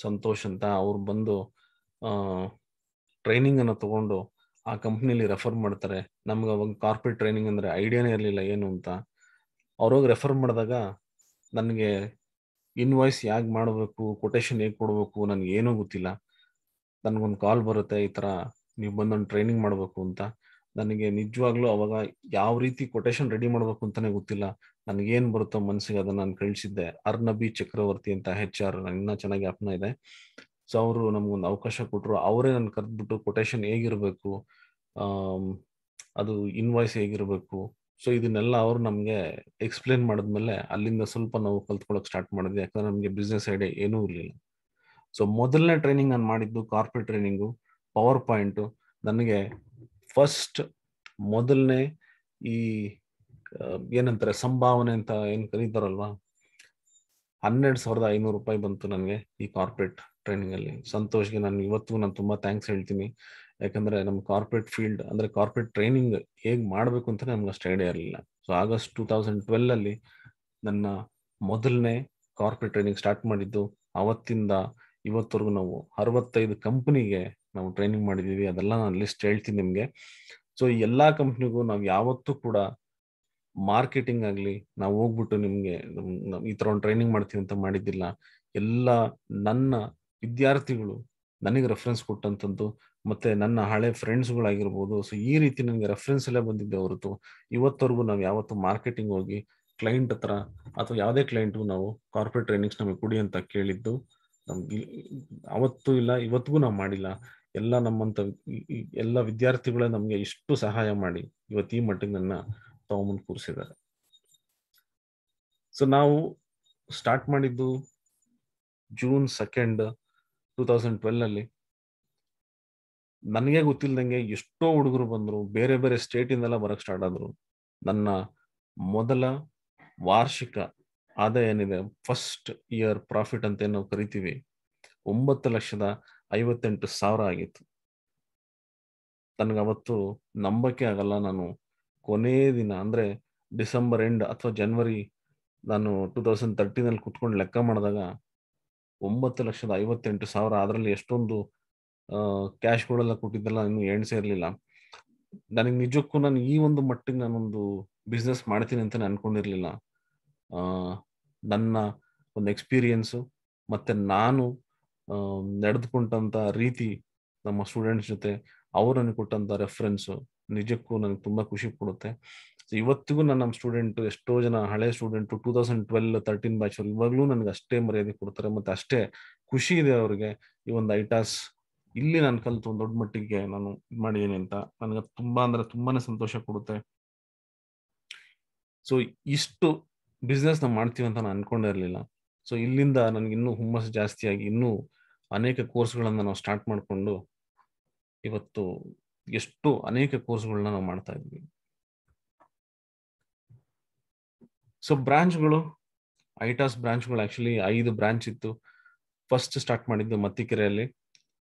ಸಂತೋಷ್ ಅಂತ ಅವ್ರು ಬಂದು ಟ್ರೈನಿಂಗ್ ಅನ್ನು ತಗೊಂಡು ಆ ಕಂಪ್ನಿಲಿ ರೆಫರ್ ಮಾಡ್ತಾರೆ ನಮ್ಗೆ ಅವಾಗ ಕಾರ್ಪೊರೇಟ್ ಟ್ರೈನಿಂಗ್ ಅಂದ್ರೆ ಐಡಿಯಾನೇ ಇರಲಿಲ್ಲ ಏನು ಅಂತ ಅವ್ರೋಗಿ ರೆಫರ್ ಮಾಡಿದಾಗ ನನಗೆ ಇನ್ವಾಯ್ಸ್ ಯಾಕೆ ಮಾಡಬೇಕು ಕೊಟೇಶನ್ ಹೇಗೆ ಕೊಡಬೇಕು ನನಗೆ ಏನೂ ಗೊತ್ತಿಲ್ಲ ನನ್ಗೊಂದು ಕಾಲ್ ಬರುತ್ತೆ ಈ ತರ ನೀವು ಬಂದೊಂದು ಟ್ರೈನಿಂಗ್ ಮಾಡಬೇಕು ಅಂತ ನನಗೆ ನಿಜವಾಗ್ಲೂ ಅವಾಗ ಯಾವ ರೀತಿ ಕೊಟೇಶನ್ ರೆಡಿ ಮಾಡ್ಬೇಕು ಅಂತಾನೆ ಗೊತ್ತಿಲ್ಲ ನನ್ಗೇನ್ ಬರುತ್ತೋ ಮನ್ಸಿಗೆ ಅದನ್ನ ನಾನು ಕಳಿಸಿದ್ದೆ ಅರ್ನಬಿ ಚಕ್ರವರ್ತಿ ಅಂತ ಹೆಚ್ ಆರ್ ಇನ್ನ ಚೆನ್ನಾಗಿ ಅಪ್ನ ಇದೆ ಸೊ ಅವರು ನಮ್ಗೊಂದು ಅವಕಾಶ ಕೊಟ್ಟರು ಅವರೇ ನನ್ ಕರೆದ್ಬಿಟ್ಟು ಕೊಟೇಶನ್ ಹೇಗಿರ್ಬೇಕು ಅದು ಇನ್ವಾಯ್ಸ್ ಹೇಗಿರ್ಬೇಕು ಸೊ ಇದನ್ನೆಲ್ಲ ಅವ್ರು ನಮಗೆ ಎಕ್ಸ್ಪ್ಲೇನ್ ಮಾಡಿದ್ಮೇಲೆ ಅಲ್ಲಿಂದ ಸ್ವಲ್ಪ ನಾವು ಕಲ್ತ್ಕೊಳಕ್ ಸ್ಟಾರ್ಟ್ ಮಾಡಿದ್ವಿ ಯಾಕಂದ್ರೆ ನಮಗೆ ಬಿಸ್ನೆಸ್ ಐಡಿಯಾ ಏನೂ ಇರಲಿಲ್ಲ ಸೊ ಮೊದಲನೇ ಟ್ರೈನಿಂಗ್ ನಾನು ಮಾಡಿದ್ದು ಕಾರ್ಪೊರೇಟ್ ಟ್ರೈನಿಂಗು ಪವರ್ ಪಾಯಿಂಟ್ ನನಗೆ ಫಸ್ಟ್ ಮೊದಲನೇ ಈ ಏನಂತಾರೆ ಸಂಭಾವನೆ ಅಂತ ಏನು ಕರೀತಾರಲ್ವಾ ಹನ್ನೆರಡು ಸಾವಿರದ ಐನೂರು ರೂಪಾಯಿ ಬಂತು ನನಗೆ ಈ ಕಾರ್ಪೊರೇಟ್ ಟ್ರೈನಿಂಗ್ ಅಲ್ಲಿ ಸಂತೋಷ್ಗೆ ನಾನು ಇವತ್ತು ನಾನು ತುಂಬಾ ಥ್ಯಾಂಕ್ಸ್ ಹೇಳ್ತೀನಿ ಯಾಕಂದ್ರೆ ನಮ್ಮ ಕಾರ್ಪೊರೇಟ್ ಫೀಲ್ಡ್ ಅಂದ್ರೆ ಕಾರ್ಪೊರೇಟ್ ಟ್ರೈನಿಂಗ್ ಹೇಗ್ ಮಾಡಬೇಕು ಅಂತ ನಮ್ಗೆ ಅಷ್ಟು ಐಡಿಯಾ ಇರಲಿಲ್ಲ so August two thousand twelve ಅಲ್ಲಿ ನನ್ನ ಮೊದಲನೇ ಕಾರ್ಪೊರೇಟ್ ಟ್ರೈನಿಂಗ್ ಸ್ಟಾರ್ಟ್ ಮಾಡಿದ್ದು ಅವತ್ತಿಂದ ಇವತ್ತವರೆಗೂ ನಾವು ಅರವತ್ತೈದು ಕಂಪ್ನಿಗೆ ನಾವು ಟ್ರೈನಿಂಗ್ ಮಾಡಿದೀವಿ ಅದೆಲ್ಲ ನಾನು ಲಿಸ್ಟ್ ಹೇಳ್ತೀನಿ ನಿಮಗೆ ಸೊ ಈ ಎಲ್ಲ ಕಂಪ್ನಿಗೂ ನಾವು ಯಾವತ್ತೂ ಕೂಡ ಮಾರ್ಕೆಟಿಂಗ್ ಆಗಲಿ ನಾವು ಹೋಗ್ಬಿಟ್ಟು ನಿಮಗೆ ಈ ಥರ ಒಂದು ಟ್ರೈನಿಂಗ್ ಮಾಡ್ತೀವಿ ಅಂತ ಮಾಡಿದ್ದಿಲ್ಲ ಎಲ್ಲ ನನ್ನ ವಿದ್ಯಾರ್ಥಿಗಳು ನನಗೆ ರೆಫರೆನ್ಸ್ ಕೊಟ್ಟಂಥದ್ದು ಮತ್ತೆ ನನ್ನ ಹಳೆ ಫ್ರೆಂಡ್ಸ್ಗಳಾಗಿರ್ಬೋದು ಸೊ ಈ ರೀತಿ ನನಗೆ ರೆಫರೆನ್ಸ್ ಎಲ್ಲ ಬಂದಿದ್ದೆ ಹೊರತು ಇವತ್ತವರೆಗೂ ನಾವು ಯಾವತ್ತು ಮಾರ್ಕೆಟಿಂಗ್ ಹೋಗಿ ಕ್ಲೈಂಟ್ ಹತ್ರ ಅಥವಾ ಯಾವುದೇ ಕ್ಲೈಂಟ್ಗೂ ನಾವು ಕಾರ್ಪೊರೇಟ್ ಟ್ರೈನಿಂಗ್ಸ್ ನಮಗೆ ಕೊಡಿ ಅಂತ ಕೇಳಿದ್ದು ಅವತ್ತು ಇಲ್ಲ ಇವತ್ತಿಗೂ ನಾವು ಮಾಡಿಲ್ಲ ಎಲ್ಲ ನಮ್ಮಂತ ಎಲ್ಲ ವಿದ್ಯಾರ್ಥಿಗಳೇ ನಮ್ಗೆ ಇಷ್ಟು ಸಹಾಯ ಮಾಡಿ ಇವತ್ತು ಈ ಮಟ್ಟಿಗೆ ನನ್ನ ತಗೊಂಬಂದು ಕೂರಿಸಿದ್ದಾರೆ ಸೊ ನಾವು ಸ್ಟಾರ್ಟ್ ಮಾಡಿದ್ದು June second two thousand twelve ಅಲ್ಲಿ ನನಗೆ ಗೊತ್ತಿಲ್ಲದಂಗೆ ಎಷ್ಟೋ ಹುಡುಗರು ಬಂದರು ಬೇರೆ ಬೇರೆ ಸ್ಟೇಟಿಂದೆಲ್ಲ ಬರಕ್ ಸ್ಟಾರ್ಟ್ ಆದ್ರು ನನ್ನ ಮೊದಲ ವಾರ್ಷಿಕ ಆದಾಯ ಏನಿದೆ ಫಸ್ಟ್ ಇಯರ್ ಪ್ರಾಫಿಟ್ ಅಂತ ಏನು ನಾವು ಕರಿತೀವಿ ಒಂಬತ್ತು ಲಕ್ಷದ ಐವತ್ತೆಂಟು ಸಾವಿರ ಆಗಿತ್ತು ನನಗವತ್ತು ನಂಬಕ್ಕೆ ಆಗಲ್ಲ ನಾನು ಕೊನೆಯ ದಿನ ಅಂದರೆ ಡಿಸೆಂಬರ್ ಎಂಡ್ ಅಥವಾ ಜನ್ವರಿ ನಾನು ಟೂ ತೌಸಂಡ್ ತರ್ಟೀನಲ್ಲಿ ಕುತ್ಕೊಂಡು ಲೆಕ್ಕ ಮಾಡಿದಾಗ ಒಂಬತ್ತು ಲಕ್ಷದ ಐವತ್ತೆಂಟು ಸಾವಿರ ಅದರಲ್ಲಿ ಎಷ್ಟೊಂದು ಕ್ಯಾಶ್ಗಳೆಲ್ಲ ಕೊಟ್ಟಿದ್ದೆಲ್ಲ ಇನ್ನೂ ಇರಲಿಲ್ಲ ನನಗೆ ನಿಜಕ್ಕೂ ನಾನು ಈ ಒಂದು ಮಟ್ಟಿಗೆ ನಾನೊಂದು ಬಿಸ್ನೆಸ್ ಮಾಡ್ತೀನಿ ಅಂತ ನಾನು ಅನ್ಕೊಂಡಿರ್ಲಿಲ್ಲ ನನ್ನ ಒಂದು ಎಕ್ಸ್ಪೀರಿಯನ್ಸು ಮತ್ತು ನಾನು ನಡೆದುಕೊಂಡಂಥ ರೀತಿ ನಮ್ಮ ಸ್ಟೂಡೆಂಟ್ಸ್ ಜೊತೆ ಅವರು ಕೊಟ್ಟಂತ ಕೊಟ್ಟಂಥ ರೆಫರೆನ್ಸು ನಿಜಕ್ಕೂ ನನಗೆ ತುಂಬ ಖುಷಿ ಕೊಡುತ್ತೆ ಸೊ ಇವತ್ತಿಗೂ ನನ್ನ ನಮ್ಮ ಸ್ಟೂಡೆಂಟ್ ಎಷ್ಟೋ ಜನ ಹಳೆ student two thousand twelve thirteen ಬ್ಯಾಚಲ್ಲಿ ಇವಾಗಲೂ ನನಗೆ ಅಷ್ಟೇ ಮರ್ಯಾದೆ ಕೊಡ್ತಾರೆ ಮತ್ತು ಅಷ್ಟೇ ಖುಷಿ ಇದೆ ಅವರಿಗೆ ಈ ಒಂದು ಐಟಾಸ್ ಇಲ್ಲಿ ನಾನು ಕಲಿತು ಒಂದು ದೊಡ್ಡ ಮಟ್ಟಿಗೆ ನಾನು ಇದು ಮಾಡಿದ್ದೀನಿ ಅಂತ ನನಗೆ ತುಂಬ ಅಂದರೆ ತುಂಬಾನೇ ಸಂತೋಷ ಕೊಡುತ್ತೆ ಸೊ ಇಷ್ಟು ಬಿಸ್ನೆಸ್ನ ಮಾಡ್ತೀವಿ ಅಂತ ನಾನು ಅನ್ಕೊಂಡಿರ್ಲಿಲ್ಲ ಸೊ ಇಲ್ಲಿಂದ ನನಗೆ ಇನ್ನೂ ಹುಮ್ಮಸ್ಸು ಜಾಸ್ತಿಯಾಗಿ ಇನ್ನೂ ಅನೇಕ ಕೋರ್ಸ್ಗಳನ್ನ ನಾವು ಸ್ಟಾರ್ಟ್ ಮಾಡಿಕೊಂಡು ಇವತ್ತು ಎಷ್ಟು ಅನೇಕ ಕೋರ್ಸ್ಗಳನ್ನ ನಾವು ಮಾಡ್ತಾ ಇದ್ವಿ ಸೊ ಬ್ರಾಂಚ್ಗಳು ಐಟಾಸ್ ಬ್ರಾಂಚ್ಗಳು ಆಕ್ಚುಲಿ ಐದು ಬ್ರಾಂಚ್ ಇತ್ತು ಫಸ್ಟ್ ಸ್ಟಾರ್ಟ್ ಮಾಡಿದ್ದು ಮತ್ತಿಕೆರೆಯಲ್ಲಿ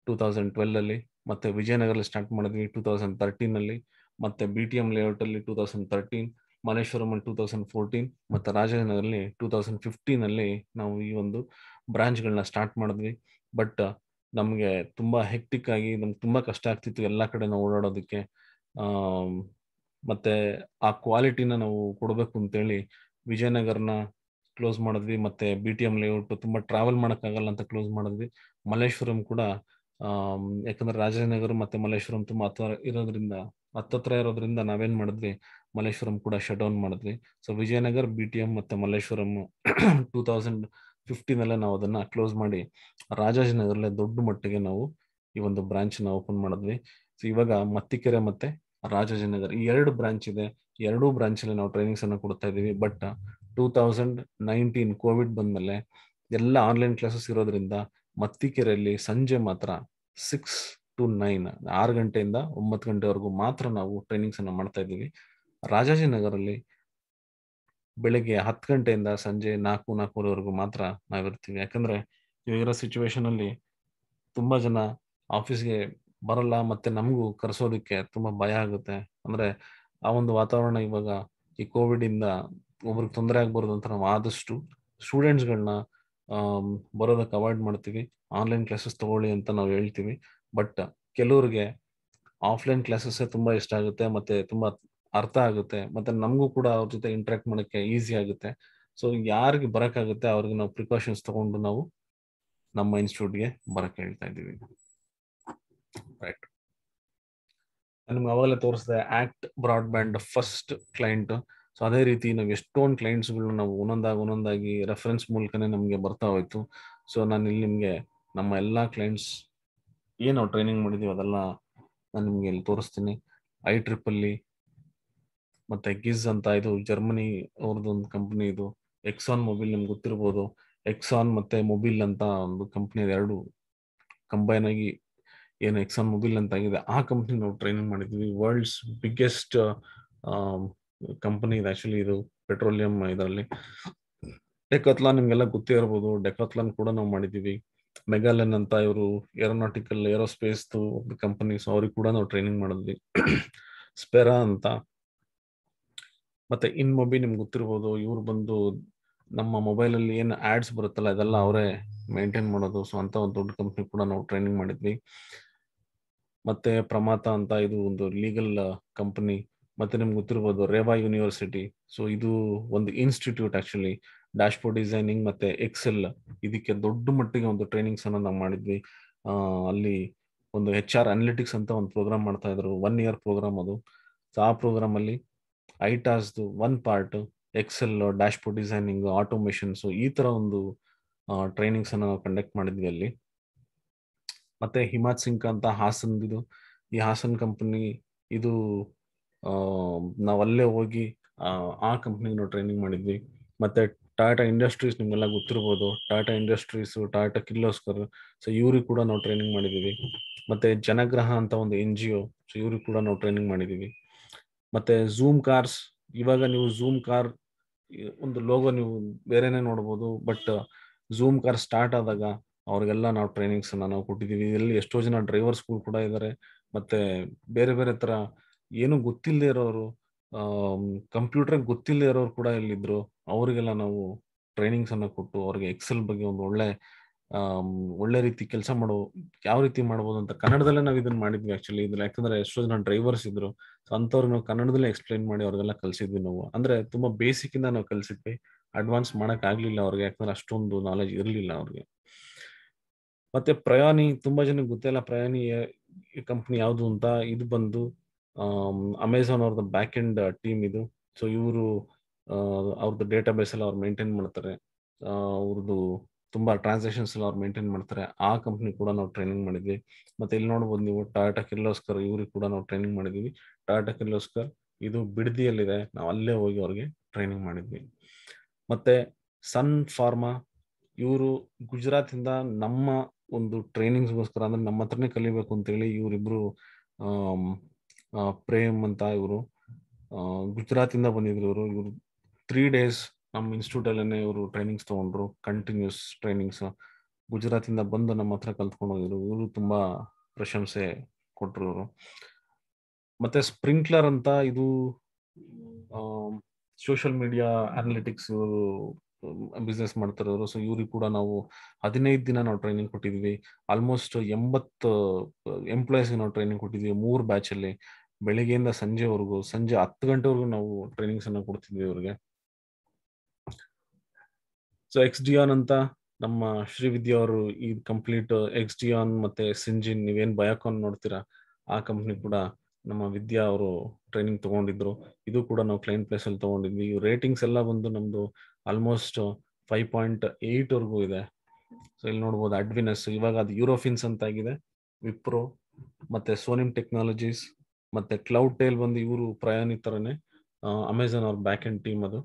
ಟೂ ತೌಸಂಡ್ ಟ್ವೆಲ್ ಅಲ್ಲಿ ಮತ್ತೆ ವಿಜಯನಗರಲ್ಲಿ ಸ್ಟಾರ್ಟ್ ಮಾಡಿದ್ವಿ ಟೂ ತೌಸಂಡ್ ತರ್ಟೀನಲ್ಲಿ ಮತ್ತೆ ಬಿ ಟಿ ಎಂ ಲೇಔಟಲ್ಲಿ two thousand thirteen Malleshwaram two thousand fourteen ಮತ್ತು ರಾಜೇಂದ್ರದಲ್ಲಿ ಟೂ ತೌಸಂಡ್ ಫಿಫ್ಟೀನಲ್ಲಿ ನಾವು ಈ ಒಂದು ಬ್ರಾಂಚ್ಗಳನ್ನ ಸ್ಟಾರ್ಟ್ ಮಾಡಿದ್ವಿ ಬಟ್ ನಮಗೆ ತುಂಬ ಹೆಕ್ಟಿಕ್ ಆಗಿ ನಮ್ಗೆ ತುಂಬ ಕಷ್ಟ ಆಗ್ತಿತ್ತು ಎಲ್ಲ ಕಡೆ ನಾವು ಓಡಾಡೋದಕ್ಕೆ ಮತ್ತು ಆ ಕ್ವಾಲಿಟಿನ ನಾವು ಕೊಡಬೇಕು ಅಂತೇಳಿ ವಿಜಯನಗರನ ಕ್ಲೋಸ್ ಮಾಡಿದ್ವಿ ಮತ್ತು ಬಿ ಟಿ ಎಮ್ ಲೇಔಟ್ ತುಂಬ ಟ್ರಾವೆಲ್ ಮಾಡೋಕ್ಕಾಗಲ್ಲ ಅಂತ ಕ್ಲೋಸ್ ಮಾಡಿದ್ವಿ ಮಲ್ಲೇಶ್ವರಂ ಕೂಡ ಯಾಕಂದ್ರೆ ರಾಜನಗರ ಮತ್ತು ಮಲ್ಲೇಶ್ವರಂ ತುಂಬ ಹತ್ತಿರ ಇರೋದ್ರಿಂದ ಹತ್ತತ್ರ ಇರೋದ್ರಿಂದ ನಾವೇನ್ ಮಾಡಿದ್ವಿ ಮಲ್ಲೇಶ್ವರಂ ಕೂಡ ಶಟ್ ಡೌನ್ ಮಾಡಿದ್ವಿ so Vijayanagar B T M ಮತ್ತೆ ಮಲ್ಲೇಶ್ವರಂ ಟೂ ತೌಸಂಡ್ ಫಿಫ್ಟೀನ್ ಅಲ್ಲೇ ನಾವು ಅದನ್ನ ಕ್ಲೋಸ್ ಮಾಡಿ ರಾಜಾಜಿನಗರಲ್ಲೇ ದೊಡ್ಡ ಮಟ್ಟಿಗೆ ನಾವು ಈ ಒಂದು ಬ್ರಾಂಚ್ ನ ಓಪನ್ ಮಾಡಿದ್ವಿ ಸೊ ಇವಾಗ ಮತ್ತಿಕೆರೆ ಮತ್ತೆ ರಾಜಾಜಿನಗರ್ ಈ ಎರಡು ಬ್ರಾಂಚ್ ಇದೆ ಎರಡೂ ಬ್ರಾಂಚ್ ಅಲ್ಲಿ ನಾವು ಟ್ರೈನಿಂಗ್ಸ್ ಅನ್ನು ಕೊಡ್ತಾ ಇದೀವಿ but two thousand nineteen COVID ಬಂದ್ಮೇಲೆ ಎಲ್ಲ ಆನ್ಲೈನ್ ಕ್ಲಾಸಸ್ ಇರೋದ್ರಿಂದ ಮತ್ತಿಕೆರೆಯಲ್ಲಿ ಸಂಜೆ ಮಾತ್ರ ಸಿಕ್ಸ್ ಟು ನೈನ್ ಆರು ಗಂಟೆಯಿಂದ ಒಂಬತ್ತು ಗಂಟೆವರೆಗೂ ಮಾತ್ರ ನಾವು ಟ್ರೈನಿಂಗ್ಸ್ ಅನ್ನು ಮಾಡ್ತಾ ಇದ್ದೀವಿ ರಾಜಾಜಿನಗರಲ್ಲಿ ಬೆಳಿಗ್ಗೆ ಹತ್ತು ಗಂಟೆಯಿಂದ ಸಂಜೆ ನಾಲ್ಕು ನಾಲ್ಕೂವರೆವರೆಗೂ ಮಾತ್ರ ನಾವಿರ್ತೀವಿ ಯಾಕಂದ್ರೆ ಇವಾಗಿರೋ ಸಿಚುವೇಶನ್ ಅಲ್ಲಿ ತುಂಬಾ ಜನ ಆಫೀಸ್ಗೆ ಬರಲ್ಲ ಮತ್ತೆ ನಮಗೂ ಕರೆಸೋದಕ್ಕೆ ತುಂಬಾ ಭಯ ಆಗುತ್ತೆ ಅಂದ್ರೆ ಆ ಒಂದು ವಾತಾವರಣ ಇವಾಗ ಈ ಕೋವಿಡ್ ಇಂದ ಒಬ್ರಿಗೆ ತೊಂದರೆ ಆಗ್ಬಾರ್ದು ಅಂತ ನಾವು ಆದಷ್ಟು ಸ್ಟೂಡೆಂಟ್ಸ್ಗಳನ್ನ ಬರೋದಕ್ಕೆ ಅವಾಯ್ಡ್ ಮಾಡ್ತೀವಿ ಆನ್ಲೈನ್ ಕ್ಲಾಸಸ್ ತಗೊಳ್ಳಿ ಅಂತ ನಾವು ಹೇಳ್ತೀವಿ ಬಟ್ ಕೆಲವ್ರಿಗೆ ಆಫ್ಲೈನ್ ಕ್ಲಾಸಸ್ ತುಂಬಾ ಇಷ್ಟ ಆಗುತ್ತೆ ಮತ್ತೆ ತುಂಬಾ ಅರ್ಥ ಆಗುತ್ತೆ ಮತ್ತೆ ನಮಗೂ ಕೂಡ ಅವ್ರ ಜೊತೆ ಇಂಟ್ರಾಕ್ಟ್ ಮಾಡಕ್ಕೆ ಈಸಿ ಆಗುತ್ತೆ ಸೊ ಯಾರಿಗೆ ಆಗುತ್ತೆ ಅವ್ರಿಗೆ ನಾವು ಪ್ರಿಕಾಷನ್ಸ್ ತಗೊಂಡು ನಾವು ನಮ್ಮ ಇನ್ಸ್ಟಿಟ್ಯೂಟ್ಗೆ ಬರಕ್ ಹೇಳ್ತಾ ಇದ್ದೀವಿ ರೈಟ್ ನಿಮ್ಗೆ ಅವಾಗಲೇ ತೋರಿಸಿದೆ ACT broadband first client so ಅದೇ ರೀತಿ ನಾವು ಎಷ್ಟೊಂದು ಕ್ಲೈಂಟ್ಸ್ಗಳು ನಾವು ಒಂದೊಂದಾಗಿ ಒಂದೊಂದಾಗಿ ರೆಫರೆನ್ಸ್ ಮೂಲಕನೇ ನಮಗೆ ಬರ್ತಾ ಹೋಯ್ತು ಸೊ ನಾನು ಇಲ್ಲಿ ನಿಮಗೆ ನಮ್ಮ ಎಲ್ಲ ಕ್ಲೈಂಟ್ಸ್ ಏನ್ ನಾವು ಟ್ರೈನಿಂಗ್ ಮಾಡಿದೀವಿ ಅದೆಲ್ಲ ನಾನು ನಿಮ್ಗೆ ಇಲ್ಲಿ ತೋರಿಸ್ತೀನಿ ಐ ಅಲ್ಲಿ e ಮತ್ತೆ ಗಿಝ್ ಅಂತ ಇದು ಜರ್ಮನಿ ಅವ್ರದ್ದು ಒಂದು ಕಂಪ್ನಿ ಇದು ಎಕ್ಸಾನ್ ಮೊಬೈಲ್ ನಿಮ್ಗೆ ಗೊತ್ತಿರ್ಬೋದು ಎಕ್ಸಾನ್ ಮತ್ತೆ ಮೊಬಿಲ್ ಅಂತ ಒಂದು ಕಂಪ್ನಿ ಎರಡು ಕಂಬೈನ್ ಆಗಿ ಏನು ಎಕ್ಸಾನ್ ಮೊಬೈಲ್ ಅಂತ ಆಗಿದೆ ಆ ಕಂಪ್ನಿ ನಾವು ಟ್ರೈನಿಂಗ್ ಮಾಡಿದ್ವಿ ವರ್ಲ್ಡ್ಸ್ ಬಿಗ್ಗೆಸ್ಟ್ ಕಂಪನಿ ಇದೆ ಆಕ್ಚುಲಿ ಇದು ಪೆಟ್ರೋಲಿಯಂ ಇದರಲ್ಲಿ ಡೆಕತ್ಲಾನ್ ನಿಮ್ಗೆಲ್ಲ ಗೊತ್ತೇ ಇರ್ಬೋದು ಡೆಕತ್ಲಾನ್ ಕೂಡ ನಾವು ಮಾಡಿದ್ದೀವಿ ಮೆಗಾಲೆನ್ ಅಂತ ಇವರು ಏರೋನಾಟಿಕಲ್ ಏರೋಸ್ಪೇಸ್ ಸೊ ಅವ್ರಿಗೆ ಕೂಡ ನಾವು ಟ್ರೈನಿಂಗ್ ಮಾಡಿದ್ವಿ ಸ್ಪೆರಾ ಅಂತ ಮತ್ತೆ ಇನ್ಮೊಬಿ ನಿಮ್ಗೆ ಗೊತ್ತಿರ್ಬೋದು ಇವ್ರು ಬಂದು ನಮ್ಮ ಅಲ್ಲಿ ಏನು ಆಡ್ಸ್ ಬರುತ್ತಲ್ಲ ಅದೆಲ್ಲ ಅವರೇ ಮೇಂಟೈನ್ ಮಾಡೋದು ಸೊ ಅಂತ ಒಂದು ದೊಡ್ಡ ಕಂಪ್ನಿ ಕೂಡ ನಾವು ಟ್ರೈನಿಂಗ್ ಮಾಡಿದ್ವಿ ಮತ್ತೆ ಪ್ರಮಾತ ಅಂತ ಇದು ಒಂದು ಲೀಗಲ್ ಕಂಪನಿ ಮತ್ತೆ ನಿಮ್ಗೆ ಗೊತ್ತಿರ್ಬೋದು ರೇವಾ ಯೂನಿವರ್ಸಿಟಿ ಸೊ ಇದು ಒಂದು ಇನ್ಸ್ಟಿಟ್ಯೂಟ್ ಆಕ್ಚುಲಿ ಡ್ಯಾಶ್ಬೋರ್ಡ್ ಡಿಸೈನಿಂಗ್ ಮತ್ತೆ ಎಕ್ಸೆಲ್ ಇದಕ್ಕೆ ದೊಡ್ಡ ಮಟ್ಟಿಗೆ ಒಂದು ಟ್ರೈನಿಂಗ್ಸ್ ಅನ್ನ ನಾವು ಮಾಡಿದ್ವಿ ಅಲ್ಲಿ ಒಂದು ಎಚ್ ಆರ್ ಅನಲಿಟಿಕ್ಸ್ ಅಂತ ಒಂದು ಪ್ರೋಗ್ರಾಮ್ ಮಾಡ್ತಾ ಇದ್ರು ಒನ್ ಇಯರ್ ಪ್ರೋಗ್ರಾಮ್ ಅದು ಆ ಪ್ರೋಗ್ರಾಮ್ ಅಲ್ಲಿ ಐಟಾಸ್ದು one part Excel dashboard designing automations ಈ ತರ ಒಂದು ಟ್ರೈನಿಂಗ್ಸ್ ಅನ್ನ ನಾವು ಕಂಡಕ್ಟ್ ಮಾಡಿದ್ವಿ ಅಲ್ಲಿ ಮತ್ತೆ ಹಿಮಾತ್ ಸಿಂಗ್ ಅಂತ ಇದು ಈ ಹಾಸನ್ ಕಂಪನಿ ಇದು ನಾವಲ್ಲೇ ಹೋಗಿ ಆ ಕಂಪ್ನಿಗೆ ನಾವು ಟ್ರೈನಿಂಗ್ ಮಾಡಿದ್ವಿ ಮತ್ತೆ ಟಾಟಾ ಇಂಡಸ್ಟ್ರೀಸ್ ನಿಮ್ಗೆಲ್ಲ ಗೊತ್ತಿರ್ಬೋದು ಟಾಟಾ ಇಂಡಸ್ಟ್ರೀಸ್ ಟಾಟಾ ಕಿರ್ಲೋಸ್ಕರ್ ಸೊ ಇವ್ರಿಗೆ ಕೂಡ ನಾವು ಟ್ರೈನಿಂಗ್ ಮಾಡಿದ್ದೀವಿ ಮತ್ತೆ ಜನಗ್ರಹ ಅಂತ ಒಂದು ಎನ್ ಜಿ ಓ ಸೊ ಇವ್ರಿಗೆ ಕೂಡ ನಾವು ಟ್ರೈನಿಂಗ್ ಮಾಡಿದ್ದೀವಿ ಮತ್ತೆ ಝೂಮ್ ಕಾರ್ಸ್ ಇವಾಗ ನೀವು ಝೂಮ್ ಕಾರ್ ಒಂದು ಲೋಗೋ ನೀವು ಬೇರೆನೆ ನೋಡ್ಬೋದು ಬಟ್ ಝೂಮ್ ಕಾರ್ ಸ್ಟಾರ್ಟ್ ಆದಾಗ ಅವ್ರಿಗೆಲ್ಲ ನಾವು ಟ್ರೈನಿಂಗ್ಸ್ ನಾವು ಕೊಟ್ಟಿದ್ದೀವಿ ಇಲ್ಲಿ ಎಷ್ಟೋ ಜನ ಡ್ರೈವರ್ಸ್ಗಳು ಕೂಡ ಇದ್ದಾರೆ ಮತ್ತೆ ಬೇರೆ ಬೇರೆ ತರ ಏನು ಗೊತ್ತಿಲ್ಲದೆ ಇರೋರು ಕಂಪ್ಯೂಟರ್ ಗೊತ್ತಿಲ್ಲದೆ ಇರೋರು ಕೂಡ ಇಲ್ಲಿದ್ರು ಅವರಿಗೆಲ್ಲ ನಾವು ಟ್ರೈನಿಂಗ್ಸ್ ಅನ್ನ ಕೊಟ್ಟು ಅವ್ರಿಗೆ ಎಕ್ಸೆಲ್ ಬಗ್ಗೆ ಒಂದು ಒಳ್ಳೆ ಒಳ್ಳೆ ರೀತಿ ಕೆಲಸ ಮಾಡೋ ಯಾವ ರೀತಿ ಮಾಡ್ಬೋದು ಅಂತ ಕನ್ನಡದಲ್ಲೇ ನಾವು ಇದನ್ನ ಮಾಡಿದ್ವಿ ಆಕ್ಚುಲಿ ಇದ್ರ ಯಾಕಂದ್ರೆ ಎಷ್ಟೋ ಜನ ಡ್ರೈವರ್ಸ್ ಇದ್ರು ಸೊ ಅಂತವ್ರು ನಾವು ಕನ್ನಡದಲ್ಲೇ ಎಕ್ಸ್ಪ್ಲೈನ್ ಮಾಡಿ ಅವ್ರಿಗೆಲ್ಲ ಕಲ್ಸಿದ್ವಿ ನಾವು ಅಂದ್ರೆ ತುಂಬಾ ಬೇಸಿಕ್ ಇಂದ ನಾವು ಕಲ್ಸಿದ್ವಿ ಅಡ್ವಾನ್ಸ್ ಮಾಡಕ್ ಆಗ್ಲಿಲ್ಲ ಅವ್ರಿಗೆ ಯಾಕಂದ್ರೆ ಅಷ್ಟೊಂದು ನಾಲೆಜ್ ಇರಲಿಲ್ಲ ಅವ್ರಿಗೆ ಮತ್ತೆ ಪ್ರಯಾಣಿ ತುಂಬಾ ಜನಕ್ಕೆ ಗೊತ್ತಿಲ್ಲ ಪ್ರಯಾಣಿ ಕಂಪ್ನಿ ಯಾವುದು ಅಂತ ಇದು ಬಂದು ಅಮೆಝಾನ್ ಅವ್ರದ್ದು ಬ್ಯಾಕ್ ಎಂಡ್ ಟೀಮ್ ಇದು ಸೊ ಇವರು uh, ಅವ್ರದ್ದು ಡೇಟಾ ಬೇಸ್ ಎಲ್ಲ ಅವ್ರು ಮೇಂಟೈನ್ ಮಾಡ್ತಾರೆ uh, ಅವ್ರದ್ದು ತುಂಬಾ ಟ್ರಾನ್ಸಾಕ್ಷನ್ಸ್ ಎಲ್ಲ ಅವ್ರು ಮೇಂಟೈನ್ ಮಾಡ್ತಾರೆ ಆ ಕಂಪ್ನಿ ಕೂಡ ನಾವು ಟ್ರೈನಿಂಗ್ ಮಾಡಿದ್ವಿ ಮತ್ತೆ ಇಲ್ಲಿ ನೋಡ್ಬೋದು ನೀವು ಟಾಟಾ ಕಿರ್ಲೋಸ್ಕರ್ ಇವ್ರಿಗೆ ಕೂಡ ನಾವು ಟ್ರೈನಿಂಗ್ ಮಾಡಿದ್ವಿ ಟಾಟಾ ಕಿರ್ಲೋಸ್ಕರ್ ಇದು ಬಿಡದಿಯಲ್ಲಿದೆ ನಾವು ಅಲ್ಲೇ ಹೋಗಿ ಅವ್ರಿಗೆ ಟ್ರೈನಿಂಗ್ ಮಾಡಿದ್ವಿ ಮತ್ತೆ ಸನ್ ಫಾರ್ಮಾ ಇವರು ಗುಜರಾತಿಂದ ನಮ್ಮ ಒಂದು ಟ್ರೈನಿಂಗ್ಸ್ಗೋಸ್ಕರ ಅಂದ್ರೆ ನಮ್ಮ ಹತ್ರನೇ ಕಲಿಬೇಕು ಅಂತೇಳಿ ಇವರಿಬ್ರು um, ಪ್ರೇಮ್ ಅಂತ ಇವರು ಗುಜರಾತಿಂದ ಬಂದಿದ್ರು ಇವರು ಇವರು ತ್ರೀ ಡೇಸ್ ನಮ್ಮ ಇನ್ಸ್ಟಿಟ್ಯೂಟಲ್ಲೇ ಇವರು ಟ್ರೈನಿಂಗ್ಸ್ ತೊಗೊಂಡ್ರು ಕಂಟಿನ್ಯೂಸ್ ಟ್ರೈನಿಂಗ್ಸ್ ಗುಜರಾತಿಂದ ಬಂದು ನಮ್ಮ ಹತ್ರ ಕಲ್ತ್ಕೊಂಡು ಹೋಗಿದ್ರು ಇವರು ತುಂಬಾ ಪ್ರಶಂಸೆ ಕೊಟ್ರು ಇವರು ಮತ್ತೆ ಸ್ಪ್ರಿಂಕ್ಲರ್ ಅಂತ ಇದು ಸೋಷಿಯಲ್ ಮೀಡಿಯಾ ಅನಲಿಟಿಕ್ಸ್ ಇವರು ಬಿಸ್ನೆಸ್ ಮಾಡ್ತಾರವರು ಸೊ ಇವ್ರಿಗೆ ಕೂಡ ನಾವು ಹದಿನೈದು ದಿನ ನಾವು ಟ್ರೈನಿಂಗ್ ಕೊಟ್ಟಿದ್ವಿ ಆಲ್ಮೋಸ್ಟ್ ಎಂಬತ್ತು ಎಂಪ್ಲಾಯೀಸ್ಗೆ ನಾವು ಟ್ರೈನಿಂಗ್ ಕೊಟ್ಟಿದ್ವಿ ಮೂರು ಬ್ಯಾಚಲ್ಲಿ ಬೆಳಿಗ್ಗೆಯಿಂದ ಸಂಜೆವರೆಗೂ ಸಂಜೆ ಹತ್ತು ಗಂಟೆವರೆಗೂ ನಾವು ಟ್ರೈನಿಂಗ್ಸ್ ಅನ್ನ ಕೊಡ್ತಿದ್ವಿ ಇವ್ರಿಗೆ ಸೊ ಎಕ್ಸ್ ಆನ್ ಅಂತ ನಮ್ಮ ಶ್ರೀವಿದ್ಯಾ ಅವರು ಈ ಕಂಪ್ಲೀಟ್ ಎಕ್ಸ್ ಆನ್ ಮತ್ತೆ ಸಿಂಜಿನ್ ನೀವೇನ್ ಬಯೋಕಾನ್ ನೋಡ್ತೀರಾ ಆ ಕಂಪ್ನಿ ಕೂಡ ನಮ್ಮ ವಿದ್ಯಾ ಅವರು ಟ್ರೈನಿಂಗ್ ತಗೊಂಡಿದ್ರು ಇದು ಕೂಡ ನಾವು ಕ್ಲೈಂಟ್ ಪ್ಲೇಸ್ ಅಲ್ಲಿ ತಗೊಂಡಿದ್ವಿ ರೇಟಿಂಗ್ಸ್ ಎಲ್ಲ ಬಂದು ನಮ್ದು ಆಲ್ಮೋಸ್ಟ್ ಫೈವ್ ಪಾಯಿಂಟ್ ಏಟ್ ವರ್ಗೂ ಇದೆ ಸೊ ಇಲ್ಲಿ ನೋಡ್ಬೋದು ಅಡ್ವಿನಸ್ ಇವಾಗ ಅದು ಯೂರೋಫಿನ್ಸ್ ಅಂತ ಆಗಿದೆ ವಿಪ್ರೋ ಮತ್ತೆ ಸೋನಿಮ್ ಟೆಕ್ನಾಲಜೀಸ್ ಮತ್ತೆ ಕ್ಲೌಡ್ ಟೇಲ್ ಬಂದು ಇವರು ಪ್ರಯಾಣಿ ಥರನೇ ಅಮೆಝಾನ್ ಅವ್ರ ಬ್ಯಾಕ್ ಎಂಡ್ ಟೀಮ್ ಅದು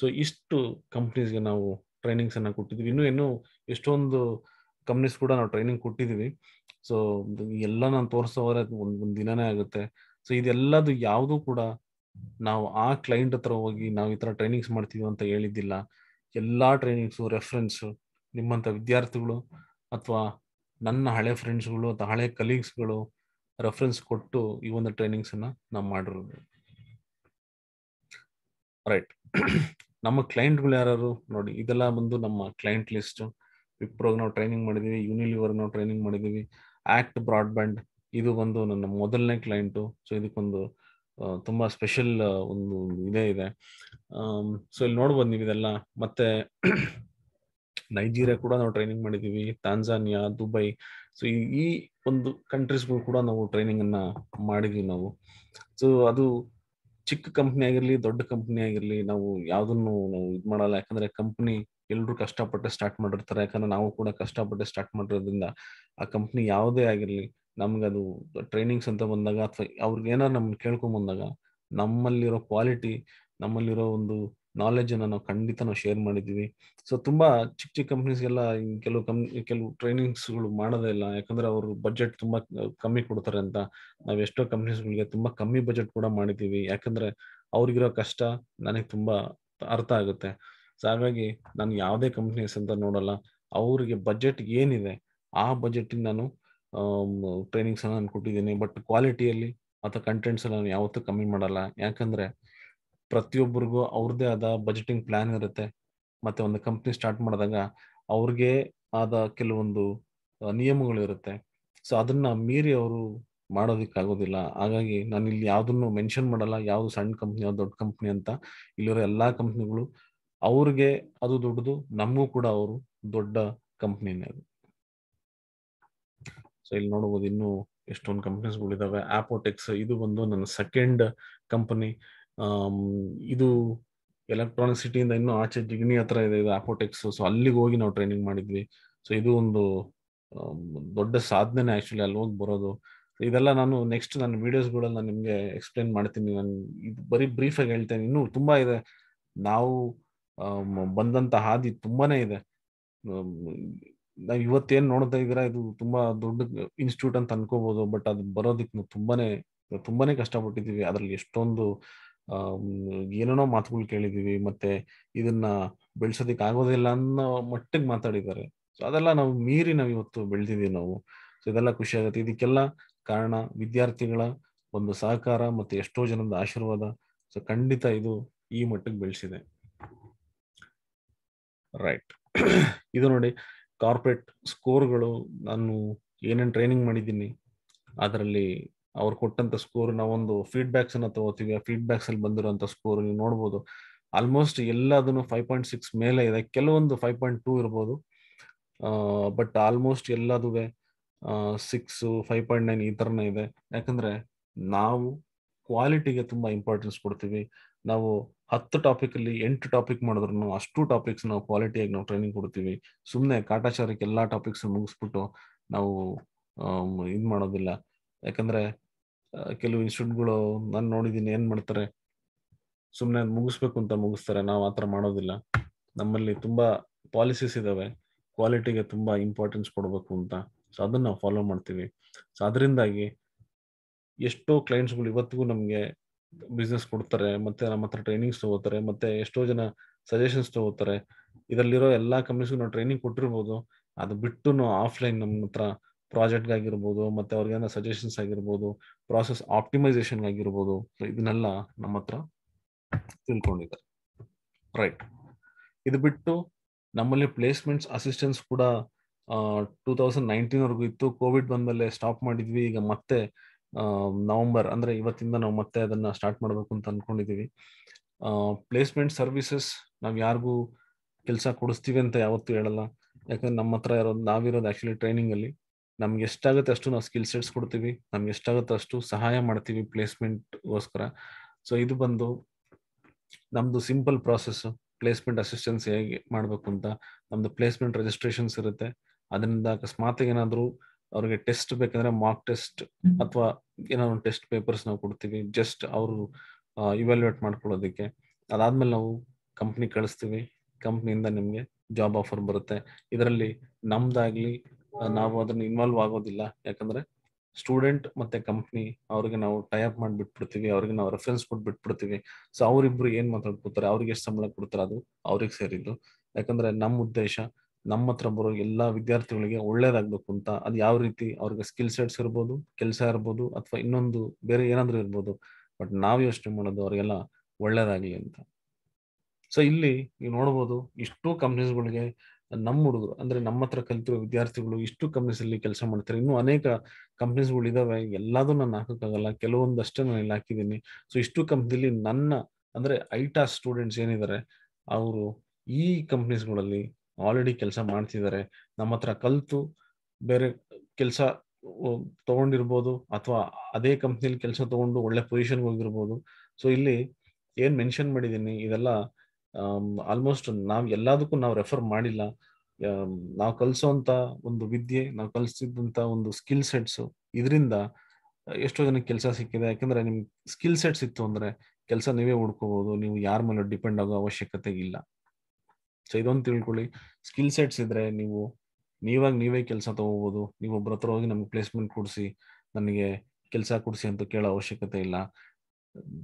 ಸೊ ಇಷ್ಟು ಕಂಪ್ನೀಸ್ಗೆ ನಾವು ಟ್ರೈನಿಂಗ್ಸ್ ಅನ್ನ ಕೊಟ್ಟಿದ್ವಿ ಇನ್ನೂ ಇನ್ನೂ ಎಷ್ಟೊಂದು ಕಂಪ್ನೀಸ್ ಕೂಡ ನಾವು ಟ್ರೈನಿಂಗ್ ಕೊಟ್ಟಿದ್ದೀವಿ ಸೊ ಎಲ್ಲ ನಾನು ತೋರಿಸೋವರೆ ಒಂದ್ ಒಂದು ದಿನನೇ ಆಗುತ್ತೆ ಸೊ ಇದೆಲ್ಲದು ಯಾವುದು ಕೂಡ ನಾವು ಆ ಕ್ಲೈಂಟ್ ಹತ್ರ ಹೋಗಿ ನಾವು ಈ ತರ ಟ್ರೈನಿಂಗ್ಸ್ ಮಾಡ್ತೀವಿ ಅಂತ ಹೇಳಿದ್ದಿಲ್ಲ ಎಲ್ಲಾ ಟ್ರೈನಿಂಗ್ಸು ರೆಫರೆನ್ಸ್ ನಿಮ್ಮಂಥ ವಿದ್ಯಾರ್ಥಿಗಳು ಅಥವಾ ನನ್ನ ಹಳೆ ಫ್ರೆಂಡ್ಸ್ಗಳು ಅಥವಾ ಹಳೆ ಕಲೀಗ್ಸ್ಗಳು ರೆಫರೆನ್ಸ್ ಕೊಟ್ಟು ಈ ಒಂದು ಟ್ರೈನಿಂಗ್ಸ್ ಅನ್ನ ನಾವು ಮಾಡಿರೋದು ರೈಟ್ ನಮ್ಮ ಕ್ಲೈಂಟ್ಗಳು ಯಾರು ನೋಡಿ ಇದೆಲ್ಲ ಬಂದು ನಮ್ಮ ಕ್ಲೈಂಟ್ ಲಿಸ್ಟ್ ವಿಪ್ರೋಗ್ ನಾವು ಟ್ರೈನಿಂಗ್ ಮಾಡಿದೀವಿ ಯೂನಿಲಿವರ್ ನಾವು ಟ್ರೈನಿಂಗ್ ಮಾಡಿದೀವಿ ಆಕ್ಟ್ ಬ್ರಾಡ್ಬ್ಯಾಂಡ್ ಇದು ಬಂದು ನನ್ನ ಮೊದಲನೇ ಕ್ಲೈಂಟು ಸೊ ಇದಕ್ಕೊಂದು ತುಂಬಾ ಸ್ಪೆಷಲ್ ಒಂದು ಇದೇ ಇದೆ ಸೊ ಇಲ್ಲಿ ನೋಡ್ಬೋದು ನೀವು ಇದೆಲ್ಲ ಮತ್ತೆ ನೈಜೀರಿಯಾ ಕೂಡ ನಾವು ಟ್ರೈನಿಂಗ್ ಮಾಡಿದೀವಿ ತಾಂಜಾನಿಯಾ ದುಬೈ ಸೊ ಈ ಒಂದು ಕಂಟ್ರೀಸ್ಗಳು ಕೂಡ ನಾವು ಟ್ರೈನಿಂಗ್ ಅನ್ನ ಮಾಡಿದ್ವಿ ನಾವು ಸೊ ಅದು ಚಿಕ್ಕ ಕಂಪ್ನಿ ಆಗಿರ್ಲಿ ದೊಡ್ಡ ಕಂಪ್ನಿ ಆಗಿರ್ಲಿ ನಾವು ಯಾವ್ದನ್ನು ನಾವು ಇದು ಮಾಡಲ್ಲ ಯಾಕಂದ್ರೆ ಕಂಪ್ನಿ ಎಲ್ರು ಕಷ್ಟಪಟ್ಟೆ ಸ್ಟಾರ್ಟ್ ಮಾಡಿರ್ತಾರೆ ಯಾಕಂದ್ರೆ ನಾವು ಕೂಡ ಕಷ್ಟಪಟ್ಟೆ ಸ್ಟಾರ್ಟ್ ಮಾಡಿರೋದ್ರಿಂದ ಆ ಕಂಪ್ನಿ ಯಾವುದೇ ಆಗಿರ್ಲಿ ನಮ್ಗೆ ಅದು ಟ್ರೈನಿಂಗ್ಸ್ ಅಂತ ಬಂದಾಗ ಅಥವಾ ಅವ್ರಿಗೆ ಏನಾರು ನಮ್ಗೆ ಕೇಳ್ಕೊಂಡ್ ಬಂದಾಗ ನಮ್ಮಲ್ಲಿರೋ ಕ್ವಾಲಿಟಿ ನಮ್ಮಲ್ಲಿರೋ ಒಂದು ನಾಲೆಜ್ ಅನ್ನ ನಾವು ಖಂಡಿತ ನಾವು ಶೇರ್ ಮಾಡಿದೀವಿ ಸೊ ತುಂಬಾ ಚಿಕ್ಕ ಚಿಕ್ಕ ಕಂಪ್ನೀಸ್ಗೆಲ್ಲ ಕೆಲವು ಕಂಪ್ನಿ ಕೆಲವು ಟ್ರೈನಿಂಗ್ಸ್ಗಳು ಮಾಡೋದೇ ಇಲ್ಲ ಯಾಕಂದ್ರೆ ಅವರು ಬಜೆಟ್ ತುಂಬಾ ಕಮ್ಮಿ ಕೊಡ್ತಾರೆ ಅಂತ ನಾವ್ ಎಷ್ಟೋ ಕಂಪ್ನೀಸ್ಗಳಿಗೆ ತುಂಬಾ ಕಮ್ಮಿ ಬಜೆಟ್ ಕೂಡ ಮಾಡಿದ್ದೀವಿ ಯಾಕಂದ್ರೆ ಅವ್ರಿಗಿರೋ ಕಷ್ಟ ನನಗೆ ತುಂಬಾ ಅರ್ಥ ಆಗುತ್ತೆ ಸೊ ಹಾಗಾಗಿ ನಾನು ಯಾವುದೇ ಕಂಪ್ನೀಸ್ ಅಂತ ನೋಡಲ್ಲ ಅವ್ರಿಗೆ ಬಜೆಟ್ ಏನಿದೆ ಆ ಬಜೆಟ್ ನಾನು ಟ್ರೈನಿಂಗ್ಸ್ ನಾನು ಕೊಟ್ಟಿದ್ದೀನಿ ಬಟ್ ಕ್ವಾಲಿಟಿಯಲ್ಲಿ ಅಥವಾ ಕಂಟೆಂಟ್ಸ್ ನಾನು ಯಾವತ್ತೂ ಕಮ್ಮಿ ಮಾಡಲ್ಲ ಯಾಕಂದ್ರೆ ಪ್ರತಿಯೊಬ್ಬರಿಗೂ ಅವ್ರದೇ ಆದ ಬಜೆಟಿಂಗ್ ಪ್ಲಾನ್ ಇರುತ್ತೆ ಮತ್ತೆ ಒಂದು ಕಂಪ್ನಿ ಸ್ಟಾರ್ಟ್ ಮಾಡಿದಾಗ ಅವ್ರಿಗೆ ಆದ ಕೆಲವೊಂದು ನಿಯಮಗಳಿರುತ್ತೆ ಸೊ ಅದನ್ನ ಮೀರಿ ಅವರು ಮಾಡೋದಕ್ಕಾಗೋದಿಲ್ಲ ಹಾಗಾಗಿ ನಾನು ಇಲ್ಲಿ ಯಾವುದನ್ನು ಮೆನ್ಷನ್ ಮಾಡಲ್ಲ ಯಾವ್ದು ಸಣ್ಣ ಕಂಪ್ನಿ ಯಾವ್ದು ದೊಡ್ಡ ಕಂಪ್ನಿ ಅಂತ ಇಲ್ಲಿರೋ ಎಲ್ಲಾ ಕಂಪ್ನಿಗಳು ಅವ್ರಿಗೆ ಅದು ದೊಡ್ಡದು ನಮಗೂ ಕೂಡ ಅವರು ದೊಡ್ಡ ಕಂಪ್ನಿನೇ ಅದು ಸೊ ಇಲ್ಲಿ ನೋಡಬಹುದು ಇನ್ನೂ ಎಷ್ಟೊಂದು ಕಂಪ್ನೀಸ್ಗಳಿದಾವೆ ಆಪೋಟೆಕ್ಸ್ ಇದು ಬಂದು ನನ್ನ ಸೆಕೆಂಡ್ ಕಂಪನಿ ಇದು ಎಲೆಕ್ಟ್ರಾನಿಕ್ ಸಿಟಿಯಿಂದ ಇನ್ನೂ ಆಚೆ ಜಿಗಣಿ ಹತ್ರ ಇದೆ ಇದು ಆಪೋಟೆಕ್ಸ್ ಸೊ ಅಲ್ಲಿಗೆ ಹೋಗಿ ನಾವು ಟ್ರೈನಿಂಗ್ ಮಾಡಿದ್ವಿ ಸೊ ಇದು ಒಂದು ದೊಡ್ಡ ಸಾಧನೆ ಆಕ್ಚುಲಿ ಅಲ್ಲಿ ಹೋಗಿ ಬರೋದು ಇದೆಲ್ಲ ನಾನು ನೆಕ್ಸ್ಟ್ ನನ್ನ ವಿಡಿಯೋಸ್ಗಳಲ್ಲಿ ನಾನು ನಿಮಗೆ ಎಕ್ಸ್ಪ್ಲೈನ್ ಮಾಡ್ತೀನಿ ನಾನು ಇದು ಬರೀ ಬ್ರೀಫಾಗಿ ಹೇಳ್ತೇನೆ ಇನ್ನೂ ತುಂಬ ಇದೆ ನಾವು ಬಂದಂತ ಹಾದಿ ತುಂಬಾನೇ ಇದೆ ನಾವು ಇವತ್ತೇನು ನೋಡ್ತಾ ಇದ್ದೀರಾ ಇದು ತುಂಬಾ ದೊಡ್ಡ ಇನ್ಸ್ಟಿಟ್ಯೂಟ್ ಅಂತ ಅನ್ಕೋಬಹುದು ಬಟ್ ಅದು ಬರೋದಕ್ಕೆ ನಾವು ತುಂಬಾನೇ ತುಂಬಾನೇ ಕಷ್ಟಪಟ್ಟಿದ್ದೀವಿ ಅದರಲ್ಲಿ ಎಷ್ಟೊಂದು ಏನೇನೋ ಮಾತುಗಳು ಕೇಳಿದೀವಿ ಮತ್ತೆ ಇದನ್ನ ಬೆಳ್ಸೋದಿಕ್ ಆಗೋದಿಲ್ಲ ಅನ್ನೋ ಮಟ್ಟಿಗೆ ಮಾತಾಡಿದ್ದಾರೆ ಸೊ ಅದೆಲ್ಲ ನಾವು ಮೀರಿ ನಾವು ಇವತ್ತು ಬೆಳೆದಿದ್ದೀವಿ ನಾವು ಸೊ ಇದೆಲ್ಲ ಖುಷಿ ಆಗುತ್ತೆ ಇದಕ್ಕೆಲ್ಲ ಕಾರಣ ವಿದ್ಯಾರ್ಥಿಗಳ ಒಂದು ಸಹಕಾರ ಮತ್ತೆ ಎಷ್ಟೋ ಜನದ ಆಶೀರ್ವಾದ ಸೊ ಖಂಡಿತ ಇದು ಈ ಮಟ್ಟಿಗೆ ಬೆಳೆಸಿದೆ ರೈಟ್ ಇದು ನೋಡಿ ಕಾರ್ಪೊರೇಟ್ ಸ್ಕೋರ್ಗಳು ನಾನು ಏನೇನು ಟ್ರೈನಿಂಗ್ ಮಾಡಿದ್ದೀನಿ ಅದರಲ್ಲಿ ಅವ್ರು ಕೊಟ್ಟಂತ ಸ್ಕೋರ್ ಒಂದು ಫೀಡ್ಬ್ಯಾಕ್ಸ್ ಅನ್ನ ತಗೋತೀವಿ ಆ ಫೀಡ್ಬ್ಯಾಕ್ಸ್ ಅಲ್ಲಿ ಬಂದಿರುವಂತ ಸ್ಕೋರ್ ನೀವು ನೋಡ್ಬೋದು ಆಲ್ಮೋಸ್ಟ್ ಎಲ್ಲದನ್ನು ಫೈವ್ ಪಾಯಿಂಟ್ ಸಿಕ್ಸ್ ಮೇಲೆ ಇದೆ ಕೆಲವೊಂದು ಫೈವ್ ಪಾಯಿಂಟ್ ಟೂ ಇರ್ಬೋದು ಬಟ್ ಆಲ್ಮೋಸ್ಟ್ ಎಲ್ಲದುವೆ ಸಿಕ್ಸ್ ಫೈವ್ ಪಾಯಿಂಟ್ ನೈನ್ ಈ ತರನೇ ಇದೆ ಯಾಕಂದ್ರೆ ನಾವು ಕ್ವಾಲಿಟಿಗೆ ತುಂಬಾ ಇಂಪಾರ್ಟೆನ್ಸ್ ಕೊಡ್ತೀವಿ ನಾವು ಹತ್ತು ಟಾಪಿಕ್ ಅಲ್ಲಿ ಎಂಟು ಟಾಪಿಕ್ ಮಾಡಿದ್ರು ಅಷ್ಟು ಟಾಪಿಕ್ಸ್ ನಾವು ಕ್ವಾಲಿಟಿಯಾಗಿ ನಾವು ಟ್ರೈನಿಂಗ್ ಕೊಡ್ತೀವಿ ಸುಮ್ಮನೆ ಕಾಟಾಚಾರಕ್ಕೆ ಎಲ್ಲಾ ಟಾಪಿಕ್ಸ್ ಮುಗಿಸ್ಬಿಟ್ಟು ನಾವು ಇದು ಮಾಡೋದಿಲ್ಲ ಯಾಕಂದ್ರೆ ಕೆಲವು ಇನ್ಸ್ಟಿಟ್ಯೂಟ್ಗಳು ನಾನು ನೋಡಿದ್ದೀನಿ ಏನ್ ಮಾಡ್ತಾರೆ ಸುಮ್ಮನೆ ಮುಗಿಸ್ಬೇಕು ಅಂತ ಮುಗಿಸ್ತಾರೆ ನಾವು ಆತರ ಮಾಡೋದಿಲ್ಲ ನಮ್ಮಲ್ಲಿ ತುಂಬಾ ಪಾಲಿಸೀಸ್ ಇದಾವೆ ಕ್ವಾಲಿಟಿಗೆ ತುಂಬಾ ಇಂಪಾರ್ಟೆನ್ಸ್ ಕೊಡಬೇಕು ಅಂತ ಸೊ ಅದನ್ನ ನಾವು ಫಾಲೋ ಮಾಡ್ತೀವಿ ಸೊ ಅದರಿಂದಾಗಿ ಎಷ್ಟೋ ಕ್ಲೈಂಟ್ಸ್ಗಳು ಇವತ್ತಿಗೂ ನಮಗೆ ಬಿಸ್ನೆಸ್ ಕೊಡ್ತಾರೆ ಮತ್ತೆ ನಮ್ಮ ಹತ್ರ ಟ್ರೈನಿಂಗ್ಸ್ ತಗೋತಾರೆ ಮತ್ತೆ ಎಷ್ಟೋ ಜನ ಸಜೆಷನ್ಸ್ ತಗೋತಾರೆ ಇದರಲ್ಲಿರೋ ಎಲ್ಲಾ ಕಂಪ್ನೀಸ್ಗೂ ನಾವು ಟ್ರೈನಿಂಗ್ ಕೊಟ್ಟಿರ್ಬೋದು ಅದು ಬಿಟ್ಟು ನಾವು ಆಫ್ಲೈನ್ ನಮ್ಮ ಹತ್ರ ಪ್ರಾಜೆಕ್ಟ್ ಆಗಿರ್ಬೋದು ಮತ್ತೆ ಅವ್ರಿಗೇನ ಸಜೆಷನ್ಸ್ ಆಗಿರ್ಬೋದು ಪ್ರಾಸೆಸ್ ಆಪ್ಟಿಮೈಸೇಷನ್ ಆಗಿರ್ಬೋದು ಇದನ್ನೆಲ್ಲ ನಮ್ಮ ಹತ್ರ ತಿಳ್ಕೊಂಡಿದ್ದಾರೆ ರೈಟ್ ಇದು ಬಿಟ್ಟು ನಮ್ಮಲ್ಲಿ ಪ್ಲೇಸ್ಮೆಂಟ್ಸ್ ಅಸಿಸ್ಟೆನ್ಸ್ ಕೂಡ ಟೂ ತೌಸಂಡ್ ನೈನ್ಟೀನ್ವರೆಗೂ ಇತ್ತು ಕೋವಿಡ್ ಮೇಲೆ ಸ್ಟಾಪ್ ಮಾಡಿದ್ವಿ ಈಗ ಮತ್ತೆ ನವೆಂಬರ್ ಅಂದ್ರೆ ಇವತ್ತಿಂದ ನಾವು ಮತ್ತೆ ಅದನ್ನ ಸ್ಟಾರ್ಟ್ ಮಾಡಬೇಕು ಅಂತ ಅನ್ಕೊಂಡಿದೀವಿ ಪ್ಲೇಸ್ಮೆಂಟ್ ಸರ್ವಿಸಸ್ ನಾವು ಯಾರಿಗೂ ಕೆಲಸ ಕೊಡಿಸ್ತೀವಿ ಅಂತ ಯಾವತ್ತೂ ಹೇಳಲ್ಲ ಯಾಕಂದ್ರೆ ನಮ್ಮ ಹತ್ರ ಇರೋದು ನಾವಿರೋದು ಆಕ್ಚುಲಿ ಟ್ರೈನಿಂಗ್ ಅಲ್ಲಿ ನಮ್ಗೆ ಎಷ್ಟಾಗುತ್ತೆ ಅಷ್ಟು ನಾವು ಸ್ಕಿಲ್ ಸೆಟ್ಸ್ ಕೊಡ್ತೀವಿ ನಮ್ಗೆ ಎಷ್ಟಾಗುತ್ತೆ ಅಷ್ಟು ಸಹಾಯ ಮಾಡ್ತೀವಿ ಗೋಸ್ಕರ ಸೊ ಇದು ಬಂದು ನಮ್ದು ಸಿಂಪಲ್ ಪ್ರಾಸೆಸ್ ಪ್ಲೇಸ್ಮೆಂಟ್ ಅಸಿಸ್ಟೆನ್ಸ್ ಹೇಗೆ ಮಾಡಬೇಕು ಅಂತ ನಮ್ದು ಪ್ಲೇಸ್ಮೆಂಟ್ ರಿಜಿಸ್ಟ್ರೇಷನ್ಸ್ ಇರುತ್ತೆ ಅದರಿಂದ ಅಕಸ್ಮಾತ್ ಏನಾದರೂ ಅವ್ರಿಗೆ ಟೆಸ್ಟ್ ಬೇಕಂದ್ರೆ ಮಾರ್ಕ್ ಟೆಸ್ಟ್ ಅಥವಾ ಏನಾದ್ರು ಟೆಸ್ಟ್ ಪೇಪರ್ಸ್ ನಾವು ಕೊಡ್ತೀವಿ ಜಸ್ಟ್ ಅವರು ಇವ್ಯಾಲ್ಯೂಯೇಟ್ ಮಾಡ್ಕೊಳ್ಳೋದಕ್ಕೆ ಅದಾದ್ಮೇಲೆ ನಾವು ಕಂಪ್ನಿ ಕಳಿಸ್ತೀವಿ ಕಂಪ್ನಿಯಿಂದ ನಿಮಗೆ ಜಾಬ್ ಆಫರ್ ಬರುತ್ತೆ ಇದರಲ್ಲಿ ನಮ್ದಾಗ್ಲಿ ನಾವು ಅದನ್ನ ಇನ್ವಾಲ್ವ್ ಆಗೋದಿಲ್ಲ ಯಾಕಂದ್ರೆ ಸ್ಟೂಡೆಂಟ್ ಮತ್ತೆ ಕಂಪ್ನಿ ಅವ್ರಿಗೆ ನಾವು ಟೈಅಪ್ ಮಾಡಿ ಬಿಟ್ಬಿಡ್ತೀವಿ ಅವ್ರಿಗೆ ನಾವು ರೆಫರೆನ್ಸ್ ಕೊಟ್ಟು ಬಿಟ್ಬಿಡ್ತೀವಿ ಸೊ ಅವ್ರಿಬ್ರು ಏನ್ ಮಾತಾಡ್ಕೊತಾರೆ ಅವ್ರಿಗೆ ಎಷ್ಟು ಸಂಬಳ ಕೊಡ್ತಾರೆ ಅದು ಅವ್ರಿಗೆ ಸೇರಿದ್ದು ಯಾಕಂದ್ರೆ ನಮ್ಮ ಉದ್ದೇಶ ನಮ್ಮ ಹತ್ರ ಬರೋ ಎಲ್ಲಾ ವಿದ್ಯಾರ್ಥಿಗಳಿಗೆ ಒಳ್ಳೇದಾಗ್ಬೇಕು ಅಂತ ಅದು ಯಾವ ರೀತಿ ಅವ್ರಿಗೆ ಸ್ಕಿಲ್ ಸೆಟ್ಸ್ ಇರ್ಬೋದು ಕೆಲಸ ಇರ್ಬೋದು ಅಥವಾ ಇನ್ನೊಂದು ಬೇರೆ ಏನಾದ್ರೂ ಇರ್ಬೋದು ಬಟ್ ನಾವ್ ಯೋಚನೆ ಮಾಡೋದು ಅವ್ರಿಗೆಲ್ಲ ಒಳ್ಳೇದಾಗ್ಲಿ ಅಂತ ಸೊ ಇಲ್ಲಿ ನೀವು ನೋಡ್ಬೋದು ಇಷ್ಟು ಕಂಪ್ನೀಸ್ಗಳಿಗೆ ನಮ್ಮ ಹುಡುಗರು ಅಂದ್ರೆ ನಮ್ಮ ಹತ್ರ ಕಲಿತಿರೋ ವಿದ್ಯಾರ್ಥಿಗಳು ಇಷ್ಟು ಕಂಪ್ನೀಸ್ ಅಲ್ಲಿ ಕೆಲಸ ಮಾಡ್ತಾರೆ ಇನ್ನು ಅನೇಕ ಕಂಪ್ನೀಸ್ಗಳು ಇದಾವೆ ಎಲ್ಲಾದ್ರೂ ನಾನು ಹಾಕೋಕ್ಕಾಗಲ್ಲ ಕೆಲವೊಂದಷ್ಟೇ ನಾನು ಇಲ್ಲಿ ಹಾಕಿದ್ದೀನಿ ಸೊ ಇಷ್ಟು ಕಂಪ್ನಿಲಿ ನನ್ನ ಅಂದ್ರೆ ಐಟಾ ಸ್ಟೂಡೆಂಟ್ಸ್ ಏನಿದ್ದಾರೆ ಅವರು ಈ ಕಂಪ್ನೀಸ್ಗಳಲ್ಲಿ ಆಲ್ರೆಡಿ ಕೆಲಸ ಮಾಡ್ತಿದ್ದಾರೆ ನಮ್ಮ ಹತ್ರ ಕಲಿತು ಬೇರೆ ಕೆಲಸ ತಗೊಂಡಿರ್ಬೋದು ಅಥವಾ ಅದೇ ಕಂಪ್ನಿಲಿ ಕೆಲಸ ತಗೊಂಡು ಒಳ್ಳೆ ಪೊಸಿಷನ್ ಹೋಗಿರ್ಬೋದು ಸೊ ಇಲ್ಲಿ ಏನ್ ಮೆನ್ಷನ್ ಮಾಡಿದ್ದೀನಿ ಇದೆಲ್ಲ ಆಲ್ಮೋಸ್ಟ್ ನಾವು ಎಲ್ಲದಕ್ಕೂ ನಾವು ರೆಫರ್ ಮಾಡಿಲ್ಲ ನಾವು ಕಲಿಸೋಂತ ಒಂದು ವಿದ್ಯೆ ನಾವು ಕಲಿಸಿದಂತ ಒಂದು ಸ್ಕಿಲ್ ಸೆಟ್ಸ್ ಇದರಿಂದ ಎಷ್ಟೋ ಜನಕ್ಕೆ ಕೆಲಸ ಸಿಕ್ಕಿದೆ ಯಾಕಂದ್ರೆ ನಿಮ್ಗೆ ಸ್ಕಿಲ್ ಸೆಟ್ಸ್ ಇತ್ತು ಅಂದ್ರೆ ಕೆಲಸ ನೀವೇ ಹುಡ್ಕೋಬಹುದು ನೀವು ಯಾರ ಮೇಲೆ ಡಿಪೆಂಡ್ ಆಗೋ ಅವಶ್ಯಕತೆ ಇಲ್ಲ ಸೊ ಇದೊಂದು ತಿಳ್ಕೊಳ್ಳಿ ಸ್ಕಿಲ್ ಸೆಟ್ಸ್ ಇದ್ರೆ ನೀವು ನೀವಾಗ ನೀವೇ ಕೆಲಸ ತಗೋಬಹುದು ನೀವು ಒಬ್ಬರ ಹತ್ರ ಹೋಗಿ ನಮ್ಗೆ ಪ್ಲೇಸ್ಮೆಂಟ್ ಕೊಡಿಸಿ ನನಗೆ ಕೆಲಸ ಕೊಡಿಸಿ ಅಂತ ಕೇಳೋ ಅವಶ್ಯಕತೆ ಇಲ್ಲ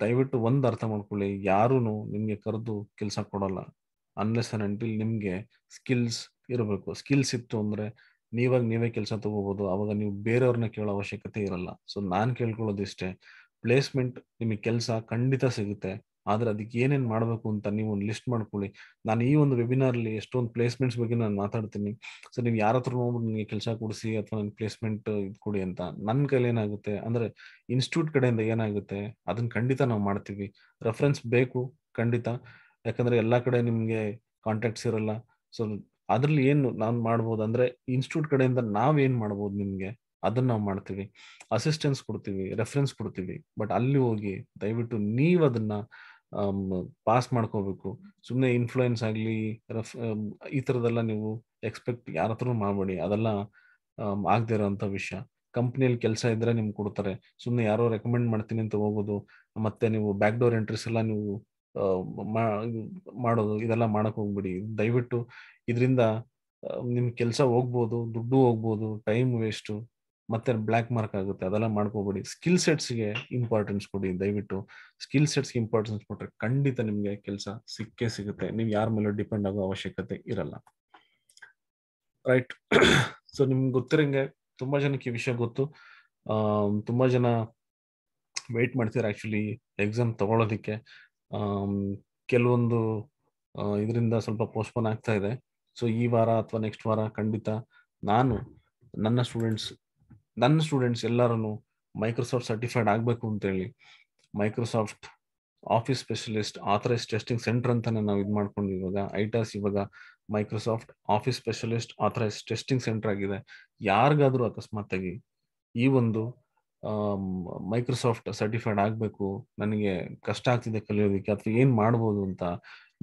ದಯವಿಟ್ಟು ಒಂದು ಅರ್ಥ ಮಾಡ್ಕೊಳ್ಳಿ ಯಾರೂ ನಿಮಗೆ ಕರೆದು ಕೆಲಸ ಕೊಡೋಲ್ಲ ಅನ್ಲೆಸ್ ಅಂಡ್ ಅಂಟಿಲ್ ನಿಮಗೆ ಸ್ಕಿಲ್ಸ್ ಇರಬೇಕು ಸ್ಕಿಲ್ಸ್ ಇತ್ತು ಅಂದರೆ ನೀವಾಗ ನೀವೇ ಕೆಲಸ ತಗೋಬೋದು ಅವಾಗ ನೀವು ಬೇರೆಯವ್ರನ್ನ ಕೇಳೋ ಅವಶ್ಯಕತೆ ಇರಲ್ಲ ಸೊ ನಾನು ಇಷ್ಟೇ ಪ್ಲೇಸ್ಮೆಂಟ್ ನಿಮಗೆ ಕೆಲಸ ಖಂಡಿತ ಸಿಗುತ್ತೆ ಆದ್ರೆ ಅದಕ್ಕೆ ಏನೇನ್ ಮಾಡಬೇಕು ಅಂತ ನೀವು ಒಂದು ಲಿಸ್ಟ್ ಮಾಡ್ಕೊಳ್ಳಿ ನಾನು ಈ ಒಂದು ಅಲ್ಲಿ ಎಷ್ಟೊಂದು ಪ್ಲೇಸ್ಮೆಂಟ್ಸ್ ಬಗ್ಗೆ ನಾನು ಮಾತಾಡ್ತೀನಿ ಸೊ ನೀವು ಯಾರ ಹತ್ರ ನೋಡ್ಬಿಟ್ಟು ನನಗೆ ಕೆಲಸ ಕೊಡಿಸಿ ಅಥವಾ ನನ್ನ ಪ್ಲೇಸ್ಮೆಂಟ್ ಇದು ಕೊಡಿ ಅಂತ ನನ್ನ ಕೈಲಿ ಏನಾಗುತ್ತೆ ಅಂದ್ರೆ ಇನ್ಸ್ಟಿಟ್ಯೂಟ್ ಕಡೆಯಿಂದ ಏನಾಗುತ್ತೆ ಅದನ್ನ ಖಂಡಿತ ನಾವು ಮಾಡ್ತೀವಿ ರೆಫರೆನ್ಸ್ ಬೇಕು ಖಂಡಿತ ಯಾಕಂದ್ರೆ ಎಲ್ಲಾ ಕಡೆ ನಿಮ್ಗೆ ಕಾಂಟ್ಯಾಕ್ಟ್ಸ್ ಇರಲ್ಲ ಸೊ ಅದ್ರಲ್ಲಿ ಏನು ನಾನು ಮಾಡ್ಬೋದು ಅಂದ್ರೆ ಇನ್ಸ್ಟಿಟ್ಯೂಟ್ ಕಡೆಯಿಂದ ನಾವೇನ್ ಮಾಡ್ಬೋದು ನಿಮ್ಗೆ ಅದನ್ನ ನಾವು ಮಾಡ್ತೀವಿ ಅಸಿಸ್ಟೆನ್ಸ್ ಕೊಡ್ತೀವಿ ರೆಫರೆನ್ಸ್ ಕೊಡ್ತೀವಿ ಬಟ್ ಅಲ್ಲಿ ಹೋಗಿ ದಯವಿಟ್ಟು ನೀವು ಅದನ್ನ ಪಾಸ್ ಮಾಡ್ಕೋಬೇಕು ಸುಮ್ಮನೆ ಇನ್ಫ್ಲೂಯೆನ್ಸ್ ಆಗಲಿ ರಫ್ ಈ ಥರದೆಲ್ಲ ನೀವು ಎಕ್ಸ್ಪೆಕ್ಟ್ ಯಾರ ಹತ್ರ ಮಾಡಬೇಡಿ ಅದೆಲ್ಲ ಆಗದೇ ಇರೋಂಥ ವಿಷಯ ಕಂಪ್ನಿಯಲ್ಲಿ ಕೆಲಸ ಇದ್ರೆ ನಿಮ್ಗೆ ಕೊಡ್ತಾರೆ ಸುಮ್ಮನೆ ಯಾರೋ ರೆಕಮೆಂಡ್ ಮಾಡ್ತೀನಿ ಅಂತ ಹೋಗೋದು ಮತ್ತೆ ನೀವು ಬ್ಯಾಕ್ ಡೋರ್ ಎಂಟ್ರೀಸ್ ಎಲ್ಲ ನೀವು ಮಾಡೋದು ಇದೆಲ್ಲ ಮಾಡಕ್ ಹೋಗ್ಬಿಡಿ ದಯವಿಟ್ಟು ಇದರಿಂದ ನಿಮ್ ಕೆಲಸ ಹೋಗ್ಬೋದು ದುಡ್ಡು ಹೋಗ್ಬೋದು ಟೈಮ್ ವೇಸ್ಟು ಮತ್ತೆ ಬ್ಲ್ಯಾಕ್ ಮಾರ್ಕ್ ಆಗುತ್ತೆ ಅದೆಲ್ಲ ಮಾಡ್ಕೋಬೇಡಿ ಸ್ಕಿಲ್ ಸೆಟ್ಸ್ಗೆ ಇಂಪಾರ್ಟೆನ್ಸ್ ಕೊಡಿ ದಯವಿಟ್ಟು ಸ್ಕಿಲ್ ಸೆಟ್ಸ್ಗೆ ಇಂಪಾರ್ಟೆನ್ಸ್ ಕೊಟ್ಟರೆ ಖಂಡಿತ ನಿಮಗೆ ಕೆಲಸ ಸಿಕ್ಕೇ ಸಿಗುತ್ತೆ ನೀವು ಯಾರ ಮೇಲೆ ಡಿಪೆಂಡ್ ಆಗೋ ಅವಶ್ಯಕತೆ ಇರಲ್ಲ ರೈಟ್ ಸೊ ನಿಮ್ಗೆ ಗೊತ್ತಿರಂಗೆ ತುಂಬಾ ಜನಕ್ಕೆ ಈ ವಿಷಯ ಗೊತ್ತು ತುಂಬಾ ಜನ ವೆಯ್ಟ್ ಮಾಡ್ತಿದ್ದಾರೆ ಆಕ್ಚುಲಿ ಎಕ್ಸಾಮ್ ತಗೊಳ್ಳೋದಿಕ್ಕೆ ಕೆಲವೊಂದು ಇದರಿಂದ ಸ್ವಲ್ಪ ಪೋಸ್ಟ್ಪೋನ್ ಆಗ್ತಾ ಇದೆ ಸೊ ಈ ವಾರ ಅಥವಾ ನೆಕ್ಸ್ಟ್ ವಾರ ಖಂಡಿತ ನಾನು ನನ್ನ ಸ್ಟೂಡೆಂಟ್ಸ್ ನನ್ನ ಸ್ಟೂಡೆಂಟ್ಸ್ ಎಲ್ಲರೂ ಮೈಕ್ರೋಸಾಫ್ಟ್ ಸರ್ಟಿಫೈಡ್ ಆಗಬೇಕು ಹೇಳಿ Microsoft Office Specialist authorise testing centre ಅಂತಾನೆ ನಾವು ಇದು ಮಾಡ್ಕೊಂಡು ಇವಾಗ ಐಟಾಸ್ ಇವಾಗ Microsoft Office Specialist authorise testing centre ಆಗಿದೆ ಯಾರಿಗಾದ್ರೂ ಅಕಸ್ಮಾತಾಗಿ ಈ ಒಂದು ಮೈಕ್ರೋಸಾಫ್ಟ್ ಸರ್ಟಿಫೈಡ್ ಆಗಬೇಕು ನನಗೆ ಕಷ್ಟ ಆಗ್ತಿದೆ ಕಲಿಯೋದಕ್ಕೆ ಅಥವಾ ಏನು ಮಾಡ್ಬೋದು ಅಂತ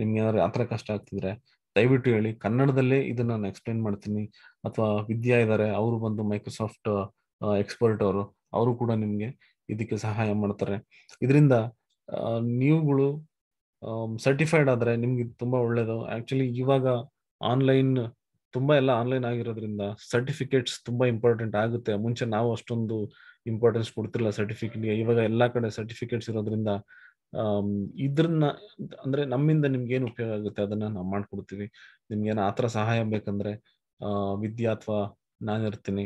ನಿಮ್ಗೆ ಆತರ ಕಷ್ಟ ಆಗ್ತಿದ್ರೆ ದಯವಿಟ್ಟು ಹೇಳಿ ಕನ್ನಡದಲ್ಲೇ ಇದನ್ನ ನಾನು ಎಕ್ಸ್ಪ್ಲೈನ್ ಮಾಡ್ತೀನಿ ಅಥವಾ ವಿದ್ಯಾ ಇದ್ದಾರೆ ಅವರು ಬಂದು ಮೈಕ್ರೋಸಾಫ್ಟ್ ಎಕ್ಸ್ಪರ್ಟ್ ಅವರು ಅವರು ಕೂಡ ನಿಮಗೆ ಇದಕ್ಕೆ ಸಹಾಯ ಮಾಡ್ತಾರೆ ಇದರಿಂದ ನೀವುಗಳು ಸರ್ಟಿಫೈಡ್ ಆದರೆ ನಿಮ್ಗೆ ತುಂಬಾ ಒಳ್ಳೇದು ಆಕ್ಚುಲಿ ಇವಾಗ ಆನ್ಲೈನ್ ತುಂಬಾ ಎಲ್ಲ ಆನ್ಲೈನ್ ಆಗಿರೋದ್ರಿಂದ ಸರ್ಟಿಫಿಕೇಟ್ಸ್ ತುಂಬಾ ಇಂಪಾರ್ಟೆಂಟ್ ಆಗುತ್ತೆ ಮುಂಚೆ ನಾವು ಅಷ್ಟೊಂದು ಇಂಪಾರ್ಟೆನ್ಸ್ ಕೊಡ್ತಿಲ್ಲ ಸರ್ಟಿಫಿಕೇಟ್ಗೆ ಇವಾಗ ಎಲ್ಲಾ ಕಡೆ ಸರ್ಟಿಫಿಕೇಟ್ಸ್ ಇರೋದ್ರಿಂದ ಇದ್ರನ್ನ ಅಂದ್ರೆ ನಮ್ಮಿಂದ ನಿಮ್ಗೆ ಏನು ಉಪಯೋಗ ಆಗುತ್ತೆ ಅದನ್ನ ನಾವು ಮಾಡ್ಕೊಡ್ತೀವಿ ನಿಮ್ಗೆ ಏನೋ ಆತರ ಸಹಾಯ ಬೇಕಂದ್ರೆ ವಿದ್ಯಾ ಅಥವಾ ನಾನಿರ್ತೀನಿ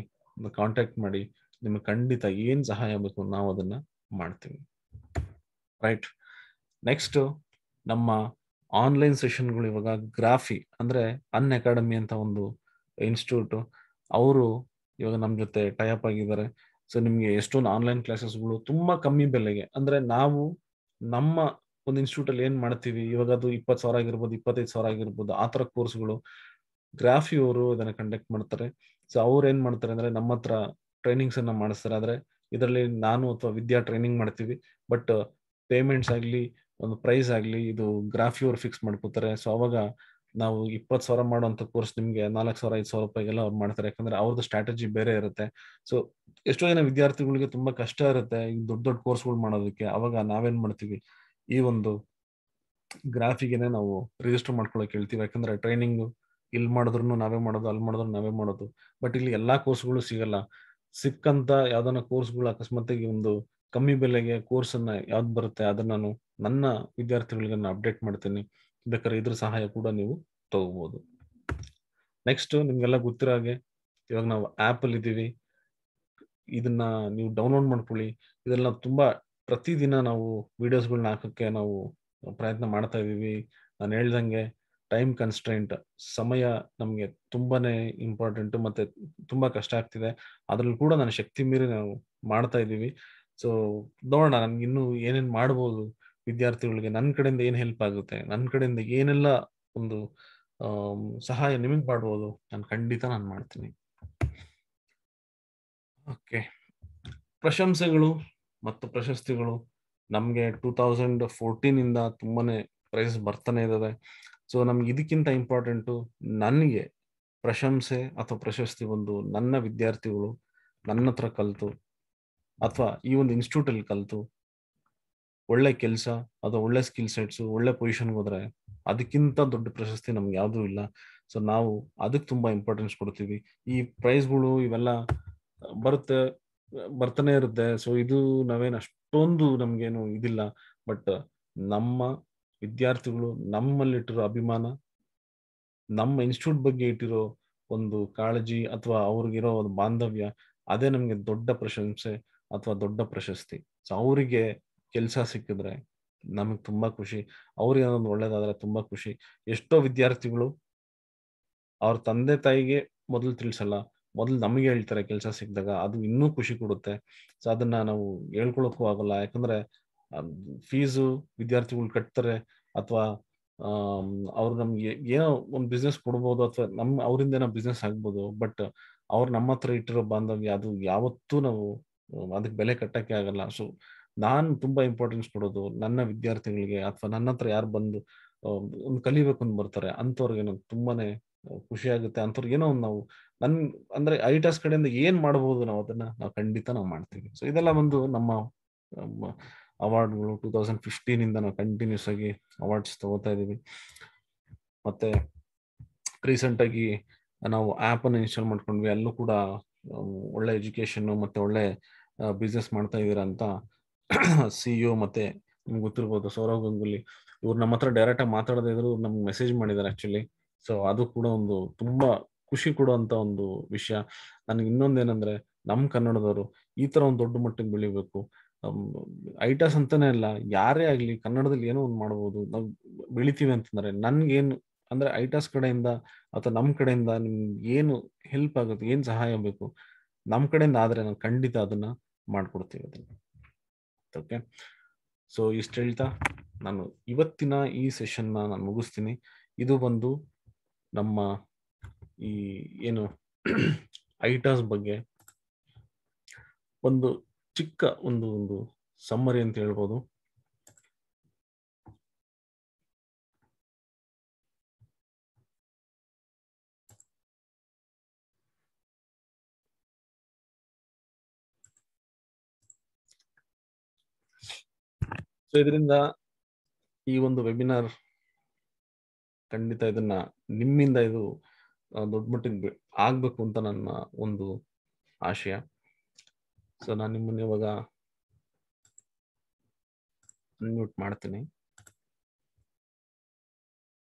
ಕಾಂಟ್ಯಾಕ್ಟ್ ಮಾಡಿ ನಿಮಗೆ ಖಂಡಿತ ಏನ್ ಸಹಾಯ ಬೇಕು ನಾವು ಅದನ್ನ ಮಾಡ್ತೀವಿ ರೈಟ್ ನೆಕ್ಸ್ಟ್ ನಮ್ಮ ಆನ್ಲೈನ್ ಸೆಷನ್ಗಳು ಇವಾಗ ಗ್ರಾಫಿ ಅಂದ್ರೆ ಅನ್ ಅಕಾಡೆಮಿ ಅಂತ ಒಂದು ಇನ್ಸ್ಟಿಟ್ಯೂಟ್ ಅವರು ಇವಾಗ ನಮ್ಮ ಜೊತೆ ಟೈಅಪ್ ಆಗಿದ್ದಾರೆ ಸೊ ನಿಮಗೆ ಎಷ್ಟೊಂದು ಆನ್ಲೈನ್ ಕ್ಲಾಸಸ್ಗಳು ತುಂಬಾ ಕಮ್ಮಿ ಬೆಲೆಗೆ ಅಂದ್ರೆ ನಾವು ನಮ್ಮ ಒಂದು ಇನ್ಸ್ಟಿಟ್ಯೂಟ್ ಅಲ್ಲಿ ಏನ್ ಮಾಡ್ತೀವಿ ಇವಾಗ ಅದು ಇಪ್ಪತ್ತು ಸಾವಿರ ಆಗಿರ್ಬೋದು ಇಪ್ಪತ್ತೈದು ಸಾವಿರ ಆಗಿರ್ಬೋದು ಆ ತರ ಕೋರ್ಸ್ಗಳು ಗ್ರಾಫಿ ಅವರು ಇದನ್ನ ಕಂಡಕ್ಟ್ ಮಾಡ್ತಾರೆ ಸೊ ಅವ್ರು ಏನ್ ಮಾಡ್ತಾರೆ ಅಂದ್ರೆ ನಮ್ಮ ಹತ್ರ ಟ್ರೈನಿಂಗ್ಸ್ ಅನ್ನ ಮಾಡಿಸ್ತಾರೆ ಆದ್ರೆ ಇದರಲ್ಲಿ ನಾನು ಅಥವಾ ವಿದ್ಯಾ ಟ್ರೈನಿಂಗ್ ಮಾಡ್ತೀವಿ ಬಟ್ ಪೇಮೆಂಟ್ಸ್ ಆಗ್ಲಿ ಒಂದು ಪ್ರೈಸ್ ಆಗಲಿ ಇದು ಗ್ರಾಫಿ ಅವ್ರು ಫಿಕ್ಸ್ ಮಾಡ್ಕೋತಾರೆ ಸೊ ಅವಾಗ ನಾವು ಇಪ್ಪತ್ತು ಸಾವಿರ ಮಾಡುವಂತ ಕೋರ್ಸ್ ನಿಮಗೆ ನಾಲ್ಕು ಸಾವಿರ ಐದು ಸಾವಿರ ರೂಪಾಯಿಗೆಲ್ಲ ಅವ್ರು ಮಾಡ್ತಾರೆ ಯಾಕಂದ್ರೆ ಅವ್ರದ್ದು ಸ್ಟ್ರಾಟಜಿ ಬೇರೆ ಇರುತ್ತೆ ಸೊ ಎಷ್ಟೋ ಜನ ವಿದ್ಯಾರ್ಥಿಗಳಿಗೆ ತುಂಬಾ ಕಷ್ಟ ಇರುತ್ತೆ ಈ ದೊಡ್ಡ ದೊಡ್ಡ ಕೋರ್ಸ್ಗಳು ಮಾಡೋದಕ್ಕೆ ಅವಾಗ ನಾವೇನ್ ಮಾಡ್ತೀವಿ ಈ ಒಂದು ಗ್ರಾಫಿಗೆನೆ ನಾವು ರಿಜಿಸ್ಟರ್ ಮಾಡ್ಕೊಳಕ್ ಹೇಳ್ತೀವಿ ಯಾಕಂದ್ರೆ ಟ್ರೈನಿಂಗ್ ಇಲ್ಲಿ ಮಾಡಿದ್ರು ನಾವೇ ಮಾಡೋದು ಅಲ್ಲಿ ಮಾಡಿದ್ರು ನಾವೇ ಮಾಡೋದು ಬಟ್ ಇಲ್ಲಿ ಎಲ್ಲಾ ಕೋರ್ಸ್ಗಳು ಸಿಗಲ್ಲ ಸಿಕ್ಕಂತ ಯಾವ್ದಾನ ಕೋರ್ಸ್ಗಳು ಅಕಸ್ಮಾತ್ ಒಂದು ಕಮ್ಮಿ ಬೆಲೆಗೆ ಕೋರ್ಸ್ ಅನ್ನ ಯಾವ್ದು ಬರುತ್ತೆ ಅದನ್ನ ನಾನು ನನ್ನ ವಿದ್ಯಾರ್ಥಿಗಳಿಗೆ ಅಪ್ಡೇಟ್ ಮಾಡ್ತೀನಿ ಬೇಕಾದ್ರೆ ಇದ್ರ ಸಹಾಯ ಕೂಡ ನೀವು ತಗೋಬಹುದು ನೆಕ್ಸ್ಟ್ ನಿಮ್ಗೆಲ್ಲ ಗೊತ್ತಿರೋ ಹಾಗೆ ಇವಾಗ ನಾವು ಆಪ್ ಅಲ್ಲಿ ಇದ್ದೀವಿ ಇದನ್ನ ನೀವು ಡೌನ್ಲೋಡ್ ಮಾಡ್ಕೊಳ್ಳಿ ಇದೆಲ್ಲ ತುಂಬಾ ಪ್ರತಿದಿನ ನಾವು ವಿಡಿಯೋಸ್ಗಳನ್ನ ಹಾಕಕ್ಕೆ ನಾವು ಪ್ರಯತ್ನ ಮಾಡ್ತಾ ಇದೀವಿ ನಾನು ಹೇಳ್ದಂಗೆ ಟೈಮ್ ಕನ್ಸ್ಟ್ರೆಂಟ್ ಸಮಯ ನಮಗೆ ತುಂಬಾನೇ ಇಂಪಾರ್ಟೆಂಟ್ ಮತ್ತೆ ತುಂಬಾ ಕಷ್ಟ ಆಗ್ತಿದೆ ಅದ್ರಲ್ಲಿ ಕೂಡ ನಾನು ಶಕ್ತಿ ಮೀರಿ ನಾವು ಮಾಡ್ತಾ ಇದ್ದೀವಿ ಸೊ ನೋಡೋಣ ನನ್ಗೆ ಇನ್ನು ಏನೇನ್ ಮಾಡ್ಬೋದು ವಿದ್ಯಾರ್ಥಿಗಳಿಗೆ ನನ್ನ ಕಡೆಯಿಂದ ಏನ್ ಹೆಲ್ಪ್ ಆಗುತ್ತೆ ನನ್ನ ಕಡೆಯಿಂದ ಏನೆಲ್ಲ ಒಂದು ಸಹಾಯ ನಿಮಗ್ ಮಾಡ್ಬೋದು ನಾನು ಖಂಡಿತ ನಾನು ಮಾಡ್ತೀನಿ ಓಕೆ ಪ್ರಶಂಸೆಗಳು ಮತ್ತು ಪ್ರಶಸ್ತಿಗಳು ನಮಗೆ ಟೂ ತೌಸಂಡ್ ಫೋರ್ಟೀನಿಂದ ಇಂದ ತುಂಬಾನೇ ಪ್ರೈಸ್ ಬರ್ತಾನೆ ಇದ್ದಾವೆ ಸೊ ನಮ್ಗೆ ಇದಕ್ಕಿಂತ ಇಂಪಾರ್ಟೆಂಟು ನನಗೆ ಪ್ರಶಂಸೆ ಅಥವಾ ಪ್ರಶಸ್ತಿ ಒಂದು ನನ್ನ ವಿದ್ಯಾರ್ಥಿಗಳು ನನ್ನ ಹತ್ರ ಕಲಿತು ಅಥವಾ ಈ ಒಂದು ಇನ್ಸ್ಟಿಟ್ಯೂಟಲ್ಲಿ ಕಲಿತು ಒಳ್ಳೆ ಕೆಲಸ ಅಥವಾ ಒಳ್ಳೆ ಸ್ಕಿಲ್ ಸೆಟ್ಸು ಒಳ್ಳೆ ಪೊಸಿಷನ್ಗೆ ಹೋದ್ರೆ ಅದಕ್ಕಿಂತ ದೊಡ್ಡ ಪ್ರಶಸ್ತಿ ನಮ್ಗೆ ಯಾವುದೂ ಇಲ್ಲ ಸೊ ನಾವು ಅದಕ್ಕೆ ತುಂಬಾ ಇಂಪಾರ್ಟೆನ್ಸ್ ಕೊಡ್ತೀವಿ ಈ ಪ್ರೈಸ್ಗಳು ಇವೆಲ್ಲ ಬರುತ್ತೆ ಬರ್ತಾನೆ ಇರುತ್ತೆ ಸೊ ಇದು ನಾವೇನು ಅಷ್ಟೊಂದು ನಮಗೇನು ಇದಿಲ್ಲ ಬಟ್ ನಮ್ಮ ವಿದ್ಯಾರ್ಥಿಗಳು ನಮ್ಮಲ್ಲಿಟ್ಟಿರೋ ಅಭಿಮಾನ ನಮ್ಮ ಇನ್ಸ್ಟಿಟ್ಯೂಟ್ ಬಗ್ಗೆ ಇಟ್ಟಿರೋ ಒಂದು ಕಾಳಜಿ ಅಥವಾ ಅವ್ರಿಗಿರೋ ಒಂದು ಬಾಂಧವ್ಯ ಅದೇ ನಮಗೆ ದೊಡ್ಡ ಪ್ರಶಂಸೆ ಅಥವಾ ದೊಡ್ಡ ಪ್ರಶಸ್ತಿ ಸೊ ಅವರಿಗೆ ಕೆಲಸ ಸಿಕ್ಕಿದ್ರೆ ನಮಗೆ ತುಂಬಾ ಖುಷಿ ಅವ್ರಿಗೆ ಒಂದು ಒಳ್ಳೇದಾದ್ರೆ ತುಂಬಾ ಖುಷಿ ಎಷ್ಟೋ ವಿದ್ಯಾರ್ಥಿಗಳು ಅವ್ರ ತಂದೆ ತಾಯಿಗೆ ಮೊದಲು ತಿಳಿಸಲ್ಲ ಮೊದಲು ನಮಗೆ ಹೇಳ್ತಾರೆ ಕೆಲಸ ಸಿಕ್ಕಿದಾಗ ಅದು ಇನ್ನೂ ಖುಷಿ ಕೊಡುತ್ತೆ ಸೊ ಅದನ್ನ ನಾವು ಹೇಳ್ಕೊಳಕ್ಕೂ ಆಗಲ್ಲ ಯಾಕಂದ್ರೆ ಫೀಸು ವಿದ್ಯಾರ್ಥಿಗಳು ಕಟ್ತಾರೆ ಅಥವಾ ಅವ್ರು ನಮ್ಗೆ ಏನೋ ಒಂದು ಬಿಸ್ನೆಸ್ ಕೊಡ್ಬೋದು ಅಥವಾ ನಮ್ಮ ಅವರಿಂದ ಏನೋ ಬಿಸ್ನೆಸ್ ಆಗ್ಬೋದು ಬಟ್ ಅವ್ರು ನಮ್ಮ ಹತ್ರ ಇಟ್ಟಿರೋ ಬಾಂಧವ್ಯ ಅದು ಯಾವತ್ತೂ ನಾವು ಅದಕ್ಕೆ ಬೆಲೆ ಕಟ್ಟಕ್ಕೆ ಆಗಲ್ಲ ಸೊ ನಾನು ತುಂಬಾ ಇಂಪಾರ್ಟೆನ್ಸ್ ಕೊಡೋದು ನನ್ನ ವಿದ್ಯಾರ್ಥಿಗಳಿಗೆ ಅಥವಾ ನನ್ನ ಹತ್ರ ಯಾರು ಬಂದು ಒಂದು ಕಲಿಬೇಕು ಅಂತ ಬರ್ತಾರೆ ಅಂಥವ್ರಿಗೆ ನಂಗೆ ತುಂಬಾನೇ ಖುಷಿ ಆಗುತ್ತೆ ಅಂಥವ್ರಿಗೆ ಏನೋ ಒಂದು ನಾವು ನನ್ ಅಂದ್ರೆ ಐಟಾಸ್ ಕಡೆಯಿಂದ ಏನ್ ಮಾಡ್ಬೋದು ನಾವು ಅದನ್ನ ನಾವು ಖಂಡಿತ ನಾವು ಮಾಡ್ತೀವಿ ಸೊ ಇದೆಲ್ಲ ಒಂದು ನಮ್ಮ ಅವಾರ್ಡ್ಗಳು ಟೂ ತೌಸಂಡ್ ಫಿಫ್ಟೀನ್ ಇಂದ ನಾವು ಕಂಟಿನ್ಯೂಸ್ ಆಗಿ ಅವಾರ್ಡ್ಸ್ ತಗೋತಾ ಇದ್ದೀವಿ ಮತ್ತೆ ರೀಸೆಂಟ್ ಆಗಿ ನಾವು ಆಪ್ ಅನ್ನು ಇನ್ಸ್ಟಾಲ್ ಮಾಡ್ಕೊಂಡ್ವಿ ಅಲ್ಲೂ ಕೂಡ ಒಳ್ಳೆ ಎಜುಕೇಶನ್ ಮತ್ತೆ ಒಳ್ಳೆ ಬಿಸ್ನೆಸ್ ಮಾಡ್ತಾ ಇದ್ದೀರಾ ಅಂತ ಸಿಇಒ e ಮತ್ತೆ ನಿಮ್ಗೆ ಗೊತ್ತಿರ್ಬೋದು ಸೌರವ್ ಗಂಗೂಲಿ ಇವ್ರು ನಮ್ಮ ಹತ್ರ ಡೈರೆಕ್ಟ್ ಆಗಿ ಮಾತಾಡದೇ ಇದ್ರು ನಮ್ಗೆ ಮೆಸೇಜ್ ಮಾಡಿದ್ದಾರೆ ಆಕ್ಚುಲಿ ಸೊ ಅದು ಕೂಡ ಒಂದು ತುಂಬಾ ಖುಷಿ ಕೊಡುವಂತ ಒಂದು ವಿಷಯ ನನಗೆ ಇನ್ನೊಂದೇನಂದ್ರೆ ನಮ್ಮ ಕನ್ನಡದವರು ಈ ತರ ಒಂದು ದೊಡ್ಡ ಮಟ್ಟಿಗೆ ಬೆಳಿಬೇಕು ಐಟಾಸ್ ಅಂತಾನೆ ಅಲ್ಲ ಯಾರೇ ಆಗ್ಲಿ ಕನ್ನಡದಲ್ಲಿ ಏನೋ ಒಂದು ಮಾಡ್ಬೋದು ನಾವು ಬೆಳಿತೀವಿ ಅಂತಂದ್ರೆ ನನ್ಗೇನು ಅಂದ್ರೆ ಐಟಾಸ್ ಕಡೆಯಿಂದ ಅಥವಾ ನಮ್ಮ ಕಡೆಯಿಂದ ನಿಮ್ಗೆ ಏನು ಹೆಲ್ಪ್ ಆಗುತ್ತೆ ಏನ್ ಸಹಾಯ ಬೇಕು ನಮ್ ಕಡೆಯಿಂದ ಆದ್ರೆ ನಾವು ಖಂಡಿತ ಅದನ್ನ ಮಾಡ್ಕೊಡ್ತೀವಿ ಅದನ್ನ ಓಕೆ ಸೊ ಇಷ್ಟು ಹೇಳ್ತಾ ನಾನು ಇವತ್ತಿನ ಈ ಸೆಷನ್ನ ನಾನು ಮುಗಿಸ್ತೀನಿ ಇದು ಬಂದು ನಮ್ಮ ಈ ಏನು ಐಟಾಸ್ ಬಗ್ಗೆ ಒಂದು ಚಿಕ್ಕ ಒಂದು ಒಂದು ಸಮ್ಮರಿ ಅಂತ ಹೇಳ್ಬೋದು ಸೊ ಇದರಿಂದ ಈ ಒಂದು ವೆಬಿನಾರ್ ಖಂಡಿತ ಇದನ್ನ ನಿಮ್ಮಿಂದ ಇದು ದೊಡ್ಡ ಮಟ್ಟಿಗೆ ಆಗ್ಬೇಕು ಅಂತ ನನ್ನ ಒಂದು ಆಶಯ ಸೊ ನಾನು ಇವಾಗ ಅನ್ಮ್ಯೂಟ್ ಮಾಡ್ತೀನಿ